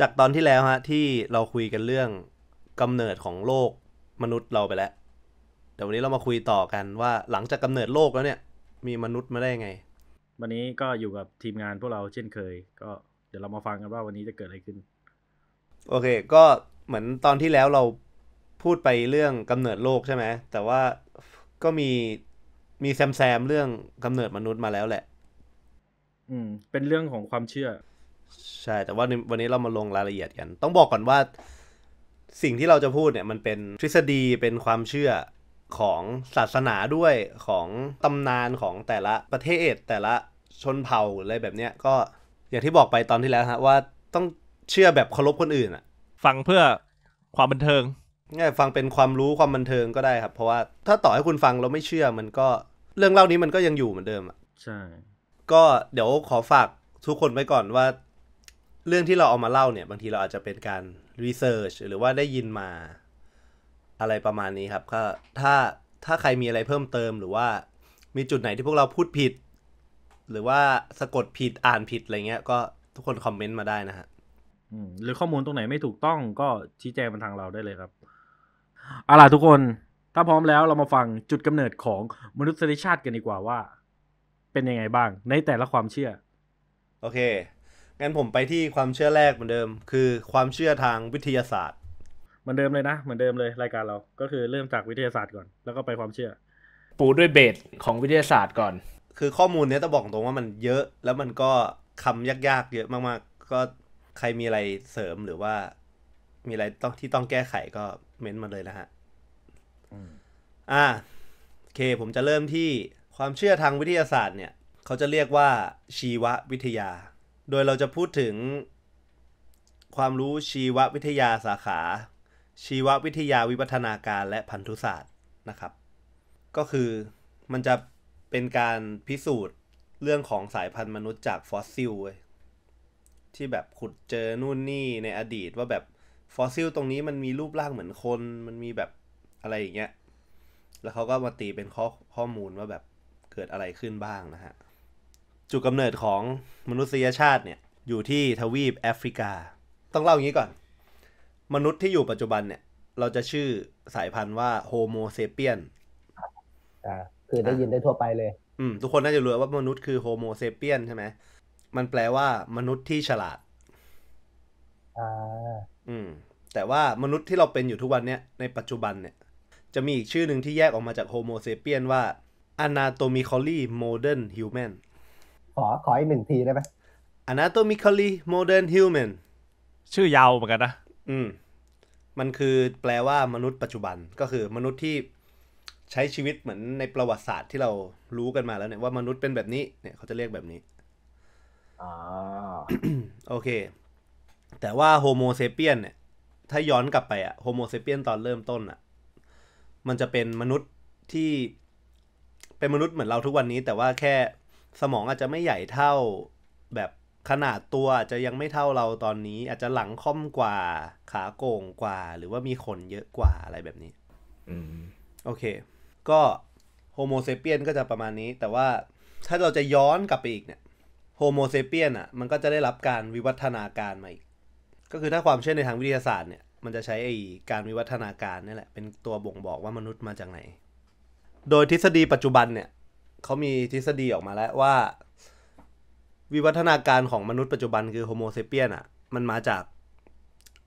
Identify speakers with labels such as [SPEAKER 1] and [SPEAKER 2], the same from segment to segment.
[SPEAKER 1] จากตอนที่แล้วฮะที่เราคุยกันเรื่องกำเนิดของโลกมนุษย์เราไปแล้วเดี๋ยววันนี้เรามาคุยต่อกันว่าหลังจากกำเนิดโลกแล้วเนี่ย มีมนุษย์มาได้ไง วันนี้ก็อยู่กับ
[SPEAKER 2] ทีมงานพวกเราเช่นเคย ก็เดี๋ยวเรามาฟังกันว่า วันนี้จะเกิดอะไรขึ้น
[SPEAKER 1] โอเค ก็เหมือนตอนที่แล้วเราพูดไปเรื่องกำเนิดโลกใช่ไหมแต่ว่าก็มีมีแซมแซมเรื่องกำเนิดมนุษย์มาแล้วแหละ อืม เป็นเรื่องของความเชื่อใช่ แต่ว่าวันนี้เรามาลงรายละเอียดกันต้องบอกก่อนว่า สิ่งที่เราจะพูดเนี่ย มันเป็นทฤษฎีเป็นความเชื่อของศาสนาด้วยของตำนานของแต่ละประเทศแต่ละชนเผ่าอะไรแบบเนี้ยก็อย่างที่บอกไปตอนที่แล้วฮะว่าต้องเชื่อแบบเคารพคนอื่นอะฟังเพื่อความบันเทิงง่ายฟังเป็นความรู้ความบันเทิงก็ได้ครับ เพราะว่าถ้าต่อให้คุณฟังเราไม่เชื่อมันก็เรื่องเล่านี้มันก็ยังอยู่เหมือนเดิมอะใช่ก็เดี๋ยวขอฝากทุกคนไว้ก่อนว่าเรื่องที่เราเอามาเล่าเนี่ย บางทีเราอาจจะเป็นการรีเสิร์ชหรือว่าได้ยินมา อะไรประมาณนี้ครับ ก็ถ้าถ้าใครมีอะไรเพิ่มเติมหรือว่า มีจุดไหนที่พวกเราพูดผิด หรือว่าสะกดผิดอ่านผิด อะไรเงี้ยก็ทุกคนคอมเมนต์มาได้นะฮะหรือข้อมูลตรงไหนไม่ถูกต้อง ก็ชี้แจงมาทางเราได้เลยครับ
[SPEAKER 2] เอาล่ะทุกคน ถ้าพร้อมแล้วเรามาฟังจุดกำเนิดของมนุษยชาติกันดีกว่าว่า เป็นยังไงบ้าง ในแต่ละความเชื่อ
[SPEAKER 1] โอเคงั้นผมไปที่ความเชื่อแรกเหมือนเดิม คือความเชื่อทางวิทยาศาสตร์ เหมือนเดิมเลยนะ เหมือนเดิมเลย รายการเรา ก็คือเริ่มจากวิทยาศาสตร์ก่อน แล้วก็ไปความเชื่อ ปูด้วยเบสของวิทยาศาสตร์ก่อน คือข้อมูลเนี้ยต้องบอกตรงว่ามันเยอะ แล้วมันก็คำยากๆเยอะมากๆ ก็ใครมีอะไรเสริมหรือว่า มีอะไรต้องที่ต้องแก้ไขก็เม้นมาเลยนะฮะอ่าโอเคผมจะเริ่มที่ความเชื่อทางวิทยาศาสตร์ เนี่ย เขาจะเรียกว่าชีววิทยาโดยเราจะพูดถึง ความรู้ชีววิทยาสาขา ชีววิทยาวิวัฒนาการและพันธุศาสตร์นะครับ ก็คือมันจะเป็นการพิสูจน์เรื่องของสายพันธุ์มนุษย์จากฟอสซิลที่แบบขุดเจอนู่นนี่ ในอดีตว่าแบบฟอสซิลตรงนี้มันมีรูปร่างเหมือนคนมันมีแบบอะไรอย่างเงี้ยแล้วเขาก็มาตีเป็นข้อข้อมูลว่าแบบเกิดอะไรขึ้นบ้างนะฮะจุดกำเนิดของมนุษยชาติเนี่ย อยู่ที่ทวีปแอฟริกา ต้องเล่าอย่างนี้ก่อน มนุษย์ที่อยู่ปัจจุบันเนี่ย เราจะชื่อสายพันธุ์ว่าโฮโมเซเปียน อ่า
[SPEAKER 3] คือได้ยินได้ทั่วไปเลย อืม ท
[SPEAKER 1] ุกคนน่าจะรู้ว่ามนุษย์คือโฮโมเซเปียนใช่ไหม มันแปลว่ามนุษย์ที่ฉลาด อ่า อืม แต่ว่ามนุษย์ที่เราเป็นอยู่ทุกวันเนี่ยในปัจจุบันเนี่ยจะมีอีกชื่อหนึ่งที่แยกออกมาจากโฮโมเซเปียนว่า anatomy c a l l y modern human
[SPEAKER 3] ขอขออีกหนึ่งทีได้ไหม
[SPEAKER 1] anatomically modern human ชื่อยาวเหมือนกันนะอืม มันคือแปลว่ามนุษย์ปัจจุบันก็คือมนุษย์ที่ใช้ชีวิตเหมือนในประวัติศาสตร์ที่เรารู้กันมาแล้วเนี่ยว่ามนุษย์เป็นแบบนี้เนี่ย เขาจะเรียกแบบนี้อโอเค แต่ว่าโฮโมเซเปียนเนี่ย ถ้าย้อนกลับไปอะโฮโมเซเปียนตอนเริ่มต้นอะมันจะเป็นมนุษย์ที่ เป็นมนุษย์เหมือนเราทุกวันนี้ แต่ว่าแค่สมองอาจจะไม่ใหญ่เท่าแบบขนาดตัวอาจจะยังไม่เท่าเราตอนนี้ อาจจะหลังค่อมกว่า ขาโก่งกว่าหรือว่ามีขนเยอะกว่าอะไรแบบนี้โอเค ก็โฮโมเซเปียนก็จะประมาณนี้ แต่ว่าถ้าเราจะย้อนกลับไปอีกเนี่ยโฮโมเซเปียนอ่ะมันก็จะได้รับการวิวัฒนาการมาอีก ก็คือถ้าความเชื่อในทางวิทยาศาสตร์เนี่ย มันจะใช้ไอการวิวัฒนาการนี่แหละเป็นตัวบ่งบอกว่ามนุษย์มาจากไหน โดยทฤษฎีปัจจุบันเนี่ยเขามีทฤษฎีออกมาแล้วว่า วิวัฒนาการของมนุษย์ปัจจุบันคือโฮโมเซเปียนอ่ะมันมาจาก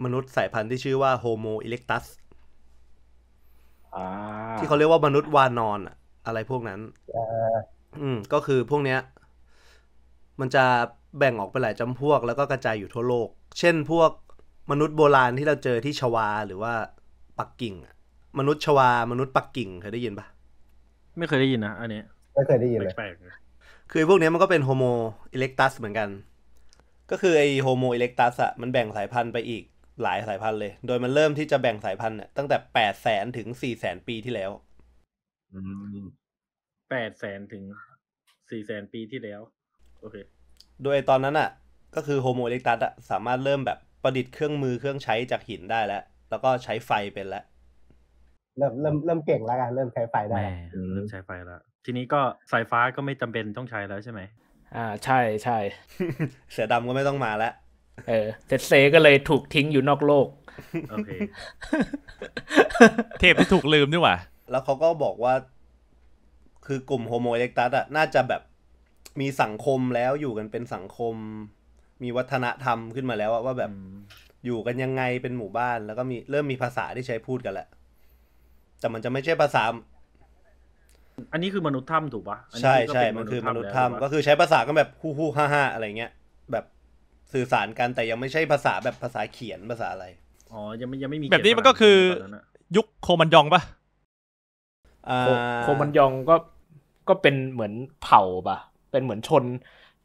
[SPEAKER 1] มนุษย์สายพันธุ์ที่ชื่อว่าโฮโมอิเล็กตัสที่เขาเรียกว่ามนุษย์วานอนอ่ะอะไรพวกนั้นอืม ก็คือพวกเนี้ย มันจะแบ่งออกไปหลายจำพวกแล้วก็กระจายอยู่ทั่วโลก เช่นพวกมนุษย์โบราณที่เราเจอที่ชวาหรือว่าปักกิ่ง มนุษย์ชวา มนุษย์ปักกิ่งเคยได้ยินปะไม่เคยได้ยินนะอันนี้ไม่เคยได้ยินเลยคือพวกนี้มันก็เป็นโฮโมอิเล็กตัสเหมือนกัน ก็คือไอโฮโมอิเล็กตัสอะมันแบ่งสายพันธุ์ไปอีกหลายสายพันธุ์เลย โดยมันเริ่มที่จะแบ่งสายพันธุ์เนี่ยตั้งแต่แปดแสนถึงสี่แสนปีที่แล้ว
[SPEAKER 2] แปดแสนถึงสี่แสนปีที่แล้วโอเค
[SPEAKER 1] โดยตอนนั้นอะก็คือโฮโมอิเล็กตัสอะสามารถเริ่มแบบประดิษฐ์เครื่องมือเครื่องใช้จากหินได้แล้วแล้วก็ใช้ไฟเป็นแล้ว
[SPEAKER 3] เริ่มเริ่มเริ่มเก่งแล้วกันเริ่มใช้ไฟได้เริ่มใช้ไฟแล้ว
[SPEAKER 2] ทีนี้ก็สายฟ้าก็ไม่จำเป็นต้องใช้แล้วใช่ไหม
[SPEAKER 3] อ่า ใช่ใช่
[SPEAKER 2] เสือดำก็ไม่ต้องมาแล้วเออเซเซก็เลยถูกทิ้งอยู่นอกโลก
[SPEAKER 4] เทพที่ถูกลืมด้วยว่ะ
[SPEAKER 1] แล้วเขาก็บอกว่า คือกลุ่มโฮโมเอเล็กตัสอ่ะน่าจะแบบมีสังคมแล้วอยู่กันเป็นสังคมมีวัฒนธรรมขึ้นมาแล้วว่าแบบอยู่กันยังไงเป็นหมู่บ้าน แล้วก็มีเริ่มมีภาษาที่ใช้พูดกันแหละแต่มันจะไม่ใช่ภาษาอันนี้คือมนุษย์ถ้ำถูกปะใช่ใช่มันคือมนุษย์ถ้ำก็คือใช้ภาษาก็แบบฮู้ฮู้ฮ่าฮ่าอะไรเงี้ยแบบสื่อสารกันแต่ยังไม่ใช่ภาษาแบบภาษาเขียนภาษาอะไรอ๋อยังไม่ยังไม่มีแบบนี้มันก็
[SPEAKER 4] คือยุคโคมันยองปะโคมัน
[SPEAKER 1] ยองก็ก็เป็นเหมือนเผ่าปะเป็นเหมือนชน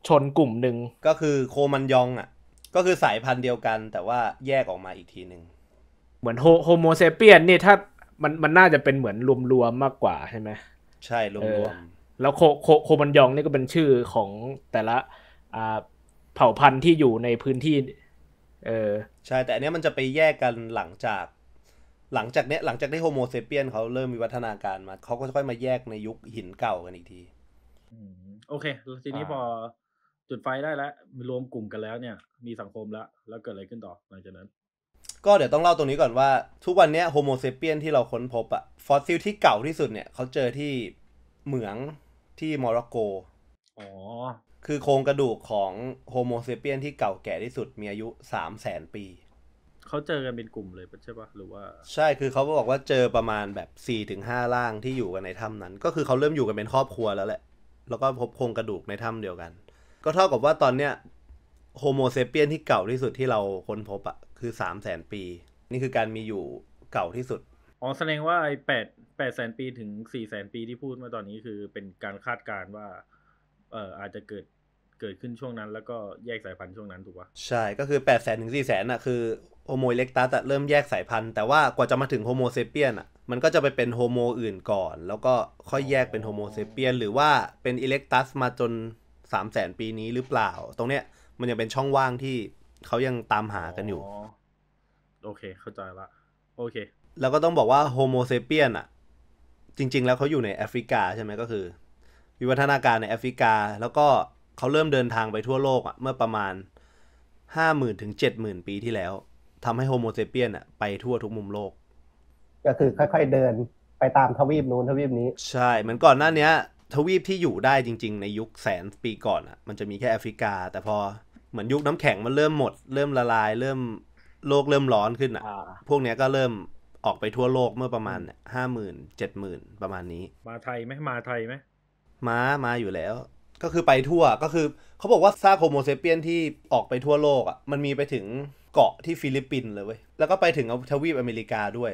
[SPEAKER 1] ชนกลุ่มหนึ่งก็คือโคมันยองอ่ะก็คือสายพันธุ์เดียวกันแต่ว่าแยกออกมาอีกทีหนึ่ง
[SPEAKER 4] เหมือนโฮโมเซเปียนนี่ถ้ามันมันน่าจะเป็นเหมือนรวมๆมากกว่าใช่ไหมใช่รวมๆแล้วโคโคบันยองนี่ก็เป็นชื่อของแต่ละอ่
[SPEAKER 1] าเผ่าพันธุ์ที่อยู่ในพื้นที่ เออใช่ แต่อันนี้มันจะไปแยกกันหลังจาก หลังจากเนี้ยหลังจากที่โฮโมเซเปียนเขาเริ่มมีวัฒนาการมาเขาก็ค่อยมาแยกในยุคหินเก่ากันอีกที
[SPEAKER 2] โอเค ทีนี้พอจุดไฟได้แล้วรวมกลุ่มกันแล้วเนี่ยมีสังคมแล้ว แล้วเกิดอะไรขึ้นต่อหลังจากนั้น
[SPEAKER 1] ก็เดี๋ยวต้องเล่าตรงนี้ก่อนว่าทุกวันนี้โฮโมเซเปียนที่เราค้นพบอะฟอสซิลที่เก่าที่สุดเนี่ย เขาเจอที่เหมืองที่โมร็อกโก อ๋อ คือโครงกระดูกของโฮโมเซเปียนที่เก่าแก่ที่สุดมีอายุสามแสนปีเขาเจอกันเป็นกลุ่ม
[SPEAKER 2] เลยใช่ปะหรือว่า
[SPEAKER 1] ใช่คือเขาบอกว่าเจอประมาณแบบสี่ถึงห้าล่างที่อยู่กันในถ้านั้น ก็คือเขาเริ่มอยู่กันเป็นครอบครัวแล้วแหละ แล้วก็พบโครงกระดูกในถ้าเดียวกัน ก็เท่ากับว่าตอนเนี้ยโฮโมเซเปียนที่เก่าที่สุดที่เราค้นพบอะคือสามแสนปี นี่คือการมีอยู่เก่าที่สุด
[SPEAKER 2] อ๋อ แสดงว่าไอ้แปดแปดแสนปีถึงสี่แสนปีที่พูดมาตอนนี้คือเป็นการคาดการณ์ว่า เอ่อ อาจจะเกิดเกิดขึ้นช่วงนั้น แล้วก็แยกสายพันธุ์ช่วงนั้นถูกปะ
[SPEAKER 1] ใช่ก็คือแปดแสนถึงสี่แสนอะคือโฮโมเล็กตัสเริ่มแยกสายพันธุ์ แต่ว่ากว่าจะมาถึงโฮโมเซเปียนอะมันก็จะไปเป็นโฮโมอื่นก่อน แล้วก็ค่อยแยกเป็นโฮโมเซเปียนหรือว่าเป็นอิเล็กตัส มาจนสามแสนปีนี้หรือเปล่า ตรงเนี้ยมันยังเป็นช่องว่างที่เขายังตามหากันอยู่
[SPEAKER 2] โอเคเข้าใจละ โ
[SPEAKER 1] อเค แล้วก็ต้องบอกว่าโฮโมเซเปียนอ่ะจริงๆแล้วเขาอยู่ในแอฟริกาใช่ไหมก็คือ วิวัฒนาการในแอฟริกา แล้วก็เขาเริ่มเดินทางไปทั่วโลกอ่ะเมื่อประมาณห้าหมื่นถึงเจ็ดหมื่นปีที่แล้วทำให้โฮโมเซเปียนอ่ะไปทั่วทุกมุมโลก
[SPEAKER 3] ก็คือค่อย ๆเดินไปตามทวีปนู้นทวีปนี้ ใช
[SPEAKER 1] ่ เหมือนก่อนหน้านี้ทวีปที่อยู่ได้จริง ๆ ในยุคแสนปี ก่อนอ่ะ มันจะมีแค่แอฟริกา แต่พอเหมือนยุคน้ำแข็งมันเริ่มหมดเริ่มละลายเริ่มโลกเริ่มร้อนขึ้นอ่ะ พวกเนี้ยก็เริ่มออกไปทั่วโลกเมื่อประมาณห้าหมื่นเจ็ดหมื่นประมาณนี้ มาไทยไหมมาไทยไหมมามาอยู่แล้ว ก็คือไปทั่วก็คือเขาบอกว่าซากโฮโมเซเปียนที่ออกไปทั่วโลกอ่ะมันมีไปถึงเกาะที่ฟิลิปปินส์เลยเว้ยแล้วก็ไปถึงทวีปอเมริกาด้วย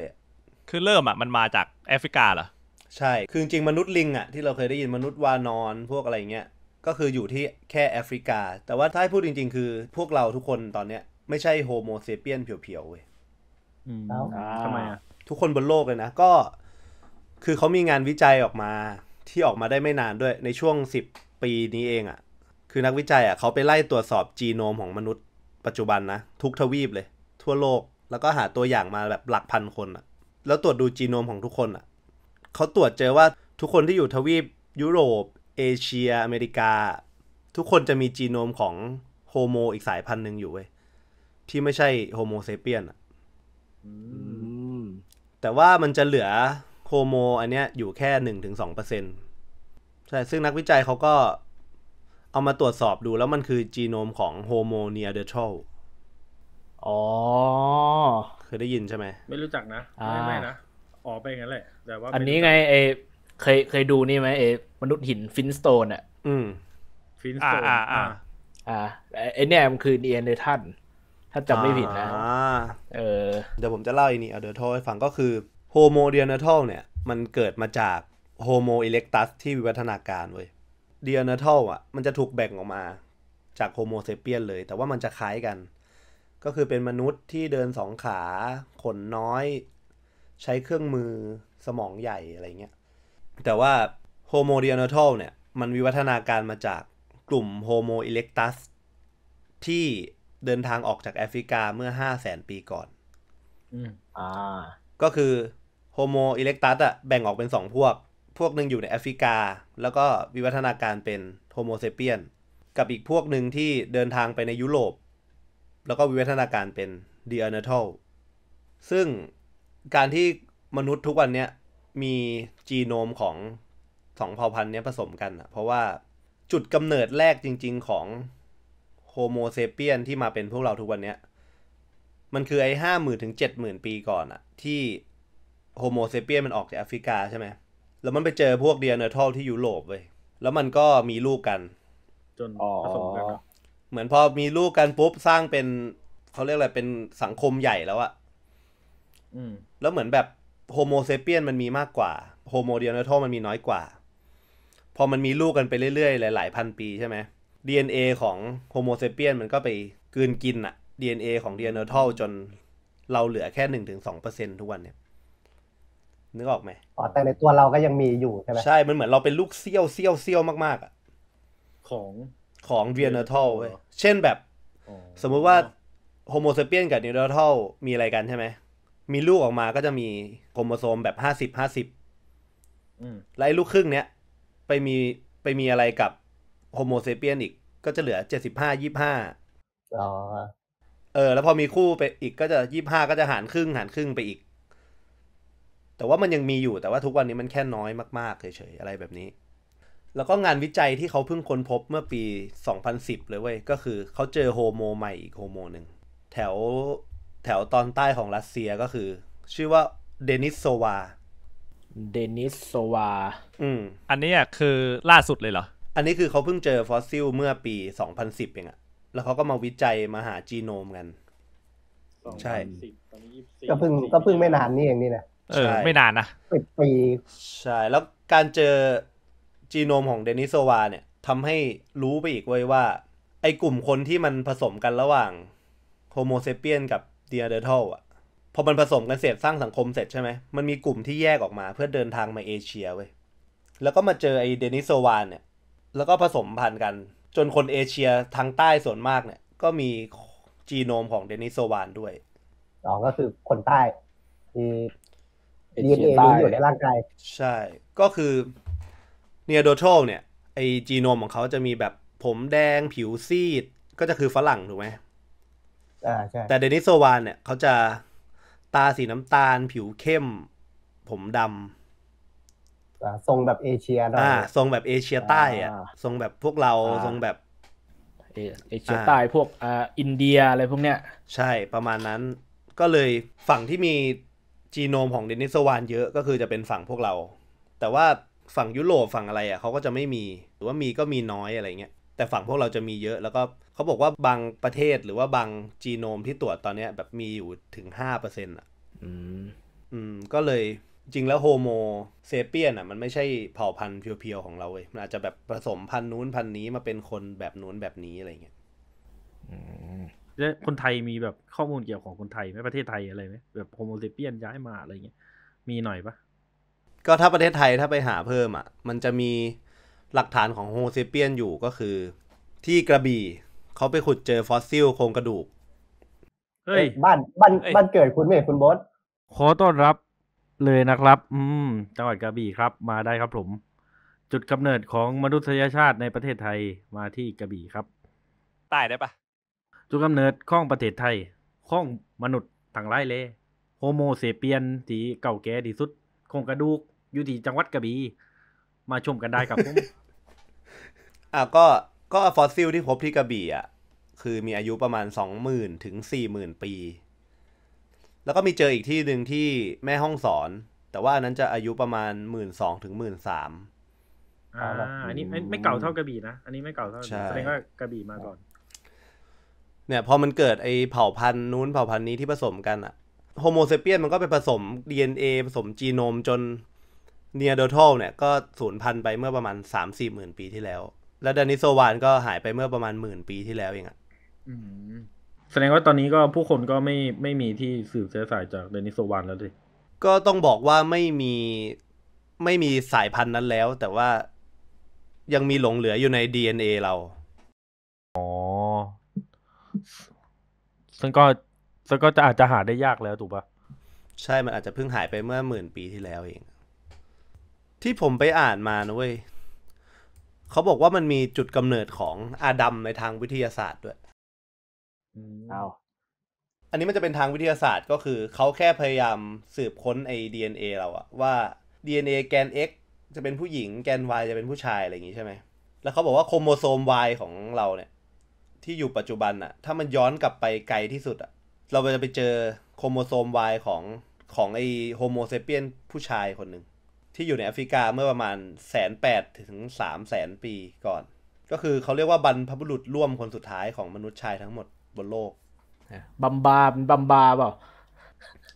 [SPEAKER 1] คือเริ่มอ่ะมันมาจากแอฟริกาเหรอใช่ คือจริงมนุษย์ลิงอ่ะที่เราเคยได้ยินมนุษย์วานอนพวกอะไรเงี้ยก็คืออยู่ที่แค่แอฟริกา แต่ว่าถ้าให้พูดจริง ๆ คือ พวกเราทุกคนตอนเนี้ย ไม่ใช่โฮโมเซเปียนเพียวๆเว้ยทำไมอ่ะทุกคนบนโลกเลยนะ ก็คือเขามีงานวิจัยออกมา ที่ออกมาได้ไม่นานด้วยในช่วง 10 ปีนี้เองอะ่ะ คือนักวิจัยอะ่ะเขาไปไล่ตรวจสอบจีโนมของมนุษย์ปัจจุบันนะ ทุกทวีปเลย ทั่วโลก แล้วก็หาตัวอย่างมาแบบหลักพันคนอะ่ะ แล้วตรวจดูจีโนมของทุกคนอะ่ะเขาตรวจเจอว่าทุกคนที่อยู่ทวีปยุโรปเอเชียอเมริกา ทุกคนจะมีจีโนมของโฮโมอีกสายพันธุ์หนึ่งอยู่เว้ย ที่ไม่ใช่โฮโมเซเปียนอ่ะแต่ว่ามันจะเหลือโฮโมอันเนี้ยอยู่แค่หนึ่งถึงสองเปอร์เซ็นตใช่ ซึ่งนักวิจัยเขาก็เอามาตรวจสอบดูแล้วมันคือจีโนมของโฮโมเนียเดอร์ทัลอ๋อเคยได้ยินใช่ไหมไม่รู้จักนะไม่ไม่นะ
[SPEAKER 2] อ๋อไปงั้นแหละแต่ว่า อันนี้
[SPEAKER 1] ไงไอเคยเค
[SPEAKER 4] ยดูนี่ไหมเอมนุษย์หินฟินสโตนอ่ะ อืม
[SPEAKER 2] ฟินสโตนอ่าอ่าอ่
[SPEAKER 4] าไอ
[SPEAKER 1] เนี่ยมันคือเนียนเดทันถ้าจำไม่ผิดนะเออเดี๋ยวผมจะเล่าอีนี่เอาเดี๋ยวทอให้ฟังก็คือโฮโมเดียนทัลเนี่ย มันเกิดมาจากโฮโมอิเล็กตัสที่วิวัฒนาการเว้ยเดียนทัลอ่ะ มันจะถูกแบ่งออกมาจากโฮโมเซเปียนเลย แต่ว่ามันจะคล้ายกัน ก็คือเป็นมนุษย์ที่เดินสองขาขนน้อย ใช้เครื่องมือสมองใหญ่อะไรเงี้ยแต่ว่าโฮโมเดียนอทอลเนี่ยมันวิวัฒนาการมาจากกลุ่มโฮโมอิเล็กตัสที่เดินทางออกจากแอฟริกาเมื่อห้าแสนปีก่อนอ่า ก็คือโฮโมอิเล็กตัสอะแบ่งออกเป็นสองพวก พวกหนึ่งอยู่ในแอฟริกา แล้วก็วิวัฒนาการเป็นโฮโมเซเปียนกับอีกพวกหนึ่งที่เดินทางไปในยุโรป แล้วก็วิวัฒนาการเป็นเดียรเนทอลซึ่งการที่มนุษย์ทุกวันเนี้ยมีจีโนมของสองเผ่าพันธุ์นี้ผสมกันอะเพราะว่าจุดกำเนิดแรกจริง ๆของโฮโมเซเปียนที่มาเป็นพวกเราทุกวันนี้ มันคือไอ้ห้าหมื่นถึงเจ็ดหมื่นปีก่อนอะที่โฮโมเซเปียนมันออกจากแอฟริกาใช่ไหมแล้วมันไปเจอพวกเดียเนอร์ทอลที่ยุโรปเว้ยแล้วมันก็มีลูกกัน จนผสมกันเหมือนพอมีลูกกันปุ๊บ สร้างเป็นเขาเรียกอะไรเป็นสังคมใหญ่แล้วอะแล้วเหมือนแบบโฮโมเซเปียนมันมีมากกว่าโฮโมเดียนโทมันมีน้อยกว่า พอมันมีลูกกันไปเรื่อยๆ หลาย ๆ พันปีใช่ไหม DNA ของโฮโมเซเปียนมันก็ไปกืนกินอะ DNA ของเดียนโทจนเราเหลือแค่หนึ่งถึงสองเปอร์เซ็นทุกวันเนี่ย นึกออกไหม
[SPEAKER 3] อ๋อแต่ในตัวเราก็ยังมีอยู่ใช่ไหมใช่
[SPEAKER 1] มันเหมือนเราเป็นลูกเซี่ยวเซี่ยวเซี่ยวมากๆอะของของเดียนโทเว้ยเช่นแบบสมมุติว่าโฮโมเซเปียนกับเดียนโทมีอะไรกันใช่ไหมมีลูกออกมาก็จะมีโครโมโซมแบบห้าสิบห้าสิบแล้วไอ้ลูกครึ่งเนี้ย ไปมีไปมีอะไรกับโฮโมเซเปียนอีกก็จะเหลือเจ็ดสิบห้ายี่ห้าอ๋อ เออ แล้วพอมีคู่ไปอีกก็จะยี่ห้าก็จะหารครึ่งหารครึ่งไปอีก แต่ว่ามันยังมีอยู่ แต่ว่าทุกวันนี้มันแค่น้อยมากๆเฉยๆอะไรแบบนี้ แล้วก็งานวิจัยที่เขาเพิ่งค้นพบเมื่อปี 2010 เลยเว้ย ก็คือเขาเจอโฮโม ใหม่อีกโฮโมหนึ่งแถวแถวตอนใต้ของรัสเซียก็คือ ชื่อว่าเดนิสโซวา เดนิสโซวาอืมอันนี้คือล่าสุดเลยเหรอ อันนี้คือเขาเพิ่งเจอฟอสซิลเมื่อปี 2010เองอะ แล้วเขาก็มาวิจัยมาหาจีโนมกัน ใช่2010ตอนนี้
[SPEAKER 3] 24ก็เพิ่งก็เพิ่งไม่นานนี่เองนี่นะเออใช่ไม่
[SPEAKER 1] นานนะสิบปี ใช่ แล้วการเจอจีโนมของเดนิสโซวาเนี่ยทำให้รู้ไปอีกว้ว่า ไอ้กลุ่มคนที่มันผสมกันระหว่างโฮโมเซเปียนกับเดียเดอร์ทลอ่ะพอมันผสมกันเสร็จสร้างสังคมเสร็จใช่ไหมมันมีกลุ่มที่แยกออกมาเพื่อเดินทางมาเอเชียเว้ยแล้วก็มาเจอไอเดนิสโซวานเนี่ย แล้วก็ผสมพันธุ์กัน จนคนเอเชียทางใต้ส่วนมากเนี่ยก็มีจีโนมของเดนิสโซวานด้วย
[SPEAKER 3] อ๋อก็คือคนใต้ที่
[SPEAKER 1] ดีเอ็นเอมีอยู่ในร่าง
[SPEAKER 3] กายใช่ก็คือ
[SPEAKER 1] เนียโดโทลเนี่ย ไอจีโนมของเขาจะมีแบบผมแดงผิวซีด ก็จะคือฝรั่งถูกไหมช่แต่เดนิสโซวานเนี่ยเขาจะตาสีน้ำตาลผิวเข้ม ผมด
[SPEAKER 3] ำทรงแบบเอเชียหน่อยทรง
[SPEAKER 1] แบบเอเชียใต้อะทรงแบบพวกเราทรงแบบเอเชียใต้พวกออินเดียอะไรพวกเนี้ย ใช่ประมาณนั้นก็เลยฝั่งที่มีจีโนมของเดนิสโซวานเยอะก็คือจะเป็นฝั่งพวกเรา แต่ว่าฝั่งยุโรปฝั่งอะไรอ่ะเขาก็จะไม่มี หรือว่ามีก็มีน้อยอะไรเงี้ยแต่ฝั่งพวกเราจะมีเยอะแล้วก็เขาบอกว่าบางประเทศหรือว่าบางจีโนมที่ตรวจตอนนี้แบบมีอยู่ถึงห้าเปอร์เซ็นต์อ่ะอืม ก็เลยจริงแล้วโฮโมเซเปียนอ่ะ มันไม่ใช่เผ่าพันธุ์เพียวๆของเราเว้ยมันอาจจะแบบผสมพันธุ์นู้นพันธุ์นี้มาเป็นคนแบบนู้นแบบนี้อะไรเงี้ยแล้วคนไทยมีแบบข้อมูลเกี่ยวของคนไทยไหมประเทศไทยอะไรไหมแบบโฮโมเซเปียนย้ายมาอะไรเงี้ยมีหน่อยปะก็ถ้าประเทศไทยถ้าไปหาเพิ่มอ่ะ มันจะมีหลักฐานของโฮเซเปียนอยู่ก็คือ ที่กระบี่เขาไปขุดเจอฟอสซิลโครงกระดูก
[SPEAKER 3] เฮ้ย บ้านบ้านบ้านเกิดคุณเมฆคุณบอส
[SPEAKER 2] ขอต้อนรับเลยนะครับ อืม จังหวัดกระบี่ครับ มาได้ครับผม จุดกำเนิดของมนุษยชาติในประเทศไทยมาที่กระบี่ครับ ตายได้ปะจุดกำเนิดของประเทศไทยของมนุษย์ทางไร่เลยโฮโมเซเปียนที่เก่าแก่ที่สุด โครงกระดูกอยู่ที่จังหวัดกระบี่
[SPEAKER 1] มาชมกันได้ครับผมอ่ะก็ก็ฟอสซิลที่พบที่กระบี่อ่ะคือมีอายุประมาณ 20,000ถึง40,000 ปี แล้วก็มีเจออีกที่หนึ่งที่แม่ห้องสอน แต่ว่านั้นจะอายุประมาณ 1 2ื่นถึงหมื่นสาม
[SPEAKER 2] อ่าอันนี้ไม่ไม่เก่าเท่ากระบี่นะ อันนี้ไม่เก่าเท่าแสดงว่ากระบี่มาก่อน
[SPEAKER 1] เนี่ยพอมันเกิดไอเผ่าพันธุ์นู้นเผ่าพันธุ์นี้ที่ผสมกันอะโฮโมเซเปียนมันก็ไปผสม DNA ผสมจีโนมจนเนียโดทอลเนี่ย ก็สูญพันธุ์ไปเมื่อประมาณ3-4หมื่นปีที่แล้วแล้วดานิโซวานก็หายไปเมื่อประมาณหมื่นปีที่แล้วเองอะแสดงว่าตอนนี้
[SPEAKER 2] ก็ผู้คนก็ไม่ไม่มีที่สืบเชื้อสายจากเดนิโซวานแล้วดิ
[SPEAKER 1] ก็ต้องบอกว่าไม่มีไม่มีสายพันธุ์นั้นแล้วแต่ว่ายังมีหลงเหลืออยู่ใน DNA เรา อ๋อซึ่งก็ซึ่งก็จะอาจจะหาได้ยากแล้วถูกปะ ใช่มันอาจจะเพิ่งหายไปเมื่อหมื่นปีที่แล้วเอง ที่ผมไปอ่านมานะเว้ยเขาบอกว่ามันมีจุดกำเนิดของอาดัมในทางวิทยาศาสตร์ด้วยอาอันนี้มันจะเป็นทางวิทยาศาสตร์ก็คือ เขาแค่พยายามสืบค้นไอ้ DNA เราอะว่า DNA แกน X จะเป็นผู้หญิงแกน Y จะเป็นผู้ชายอะไรอย่างงี้ใช่ไหม แล้วเขาบอกว่าโครโมโซม Y ของเราเนี่ย ที่อยู่ปัจจุบันอะถ้ามันย้อนกลับไปไกลที่สุดอะเราจะไปเจอโครโมโซม Y ของของไอโฮโมเซเปียนผู้ชายคนหนึ่งที่อยู่ในแอฟริกาเมื่อประมาณแสนแปดถึงสามแสนปีก่อน ก็คือเขาเรียกว่าบรรพบุรุษร่วมคนสุดท้ายของมนุษย์ชายทั้งหมดบนโลก
[SPEAKER 4] บัมบาเป็นบัมบาเปล่า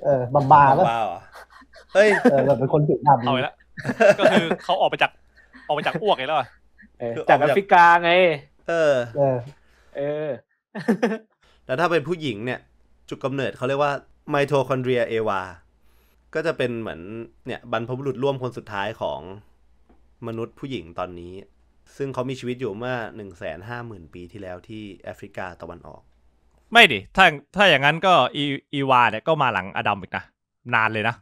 [SPEAKER 4] เออ
[SPEAKER 3] บัมบาบัมบาเฮ้ยเออแราเป็นคนผิวดำเอาไปละ
[SPEAKER 1] ก็คือเขาออกไปจาก
[SPEAKER 4] ออกไปจากอ้วกไงแล้วจากแอฟริกาไง เออเออเอ
[SPEAKER 1] อแล้วถ้าเป็นผู้หญิงเนี่ย จุดกำเนิดเขาเรียกว่าไมโทคอนเดรียเอวาก็จะเป็นเหมือน เนี่ยบรรพบุรุษร่วมคนสุดท้ายของมนุษย์ผู้หญิงตอนนี้ ซึ่งเขามีชีวิตอยู่เมื่อหนึ่งแสนห้าหมื่นปีที่แล้วที่ แอฟริกาตะวันออก ไม่ดิถ้าถ้าอย่างนั้นก็อีอีวาเนี่ย ก็มาหลังอดัมอีกนะ นานเลยนะ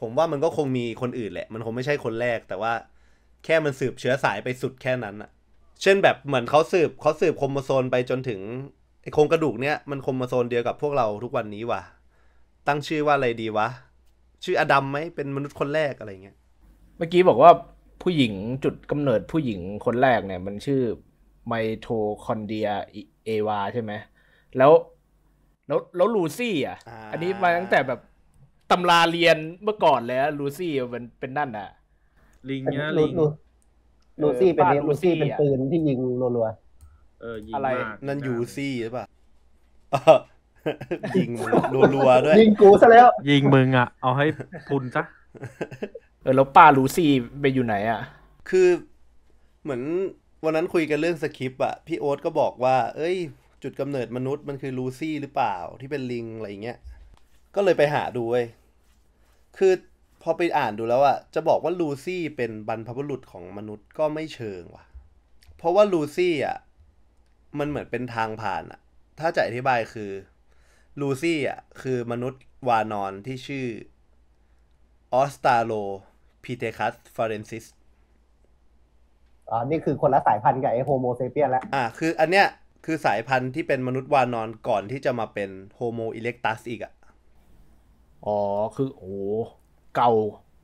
[SPEAKER 1] ผมว่ามันก็คงมีคนอื่นแหละ มันคงไม่ใช่คนแรกแต่ว่า แค่มันสืบเชื้อสายไปสุดแค่นั้นอะเช่นแบบเหมือนเขาสืบเขาสืบโครโมโซนไปจนถึงไอโครงกระดูกเนี้ยมันโครโมโซนเดียวกับพวกเราทุกวันนี้ว่ะตั้งชื่อว่าอะไรดีวะชื่ออดัมไหมเป็นมนุษย์คนแรกอะไรเงี้ย เมื่อกี้บอกว่าผู้หญิง
[SPEAKER 4] จุดกำเนิดผู้หญิงคนแรกเนี่ย มันชื่อ ไมโทคอนเดียเอวาใช่ไหม แล้ว แล้ว แล้วลูซี่ อ่ะ อันนี้มาตั้งแต่แบบตำราเรียนเมื่อก่อนแล้ว ลูซี่มันเป็นนั่นอ่ะ ลิงเนี่ยลิง
[SPEAKER 3] ลูซี่เป็นลูซี่เป็นปืนที่ยิงรัว
[SPEAKER 1] ๆเออไร นั่นยูซี่ใช่ป่ะยิงรัวๆด้ว
[SPEAKER 3] ยยิงกูซะแล้ว
[SPEAKER 4] ยิงมึงอ่ะ เอาให้พุนซะเออแล้วป้าลูซี่ไปอยู่ไหนอ่ะ
[SPEAKER 1] คือ เหมือนวันนั้นคุยกันเรื่องสคริปต์อ่ะพี่โอ๊ตก็บอกว่า เอ้ย จุดกำเนิดมนุษย์มันคือลูซี่หรือเปล่า ที่เป็นลิงอะไรเงี้ย ก็เลยไปหาดูเว้ยคือพอไปอ่านดูแล้วอ่ะ จะบอกว่าลูซี่เป็นบรรพบุรุษของมนุษย์ก็ไม่เชิงว่ะ เพราะว่าลูซี่อ่ะ มันเหมือนเป็นทางผ่านอ่ะ ถ้าจะอธิบายคือลูซี่อ่ะคือมนุษย์วานอนที่ชื่อออสตาโลพีเทคัสฟาเรนซิส
[SPEAKER 3] อ๋อนี่คือคนละสายพันธุ์กับไอโฮโมเซเปียนแล้ว
[SPEAKER 1] อ่าคืออันเนี้ยคือสายพันธุ์ที่เป็นมนุษย์วานอนก่อนที่จะมาเป็นโฮโมอิเล็กตัสอีกอ่ะอ๋อ คือโอ้เก่า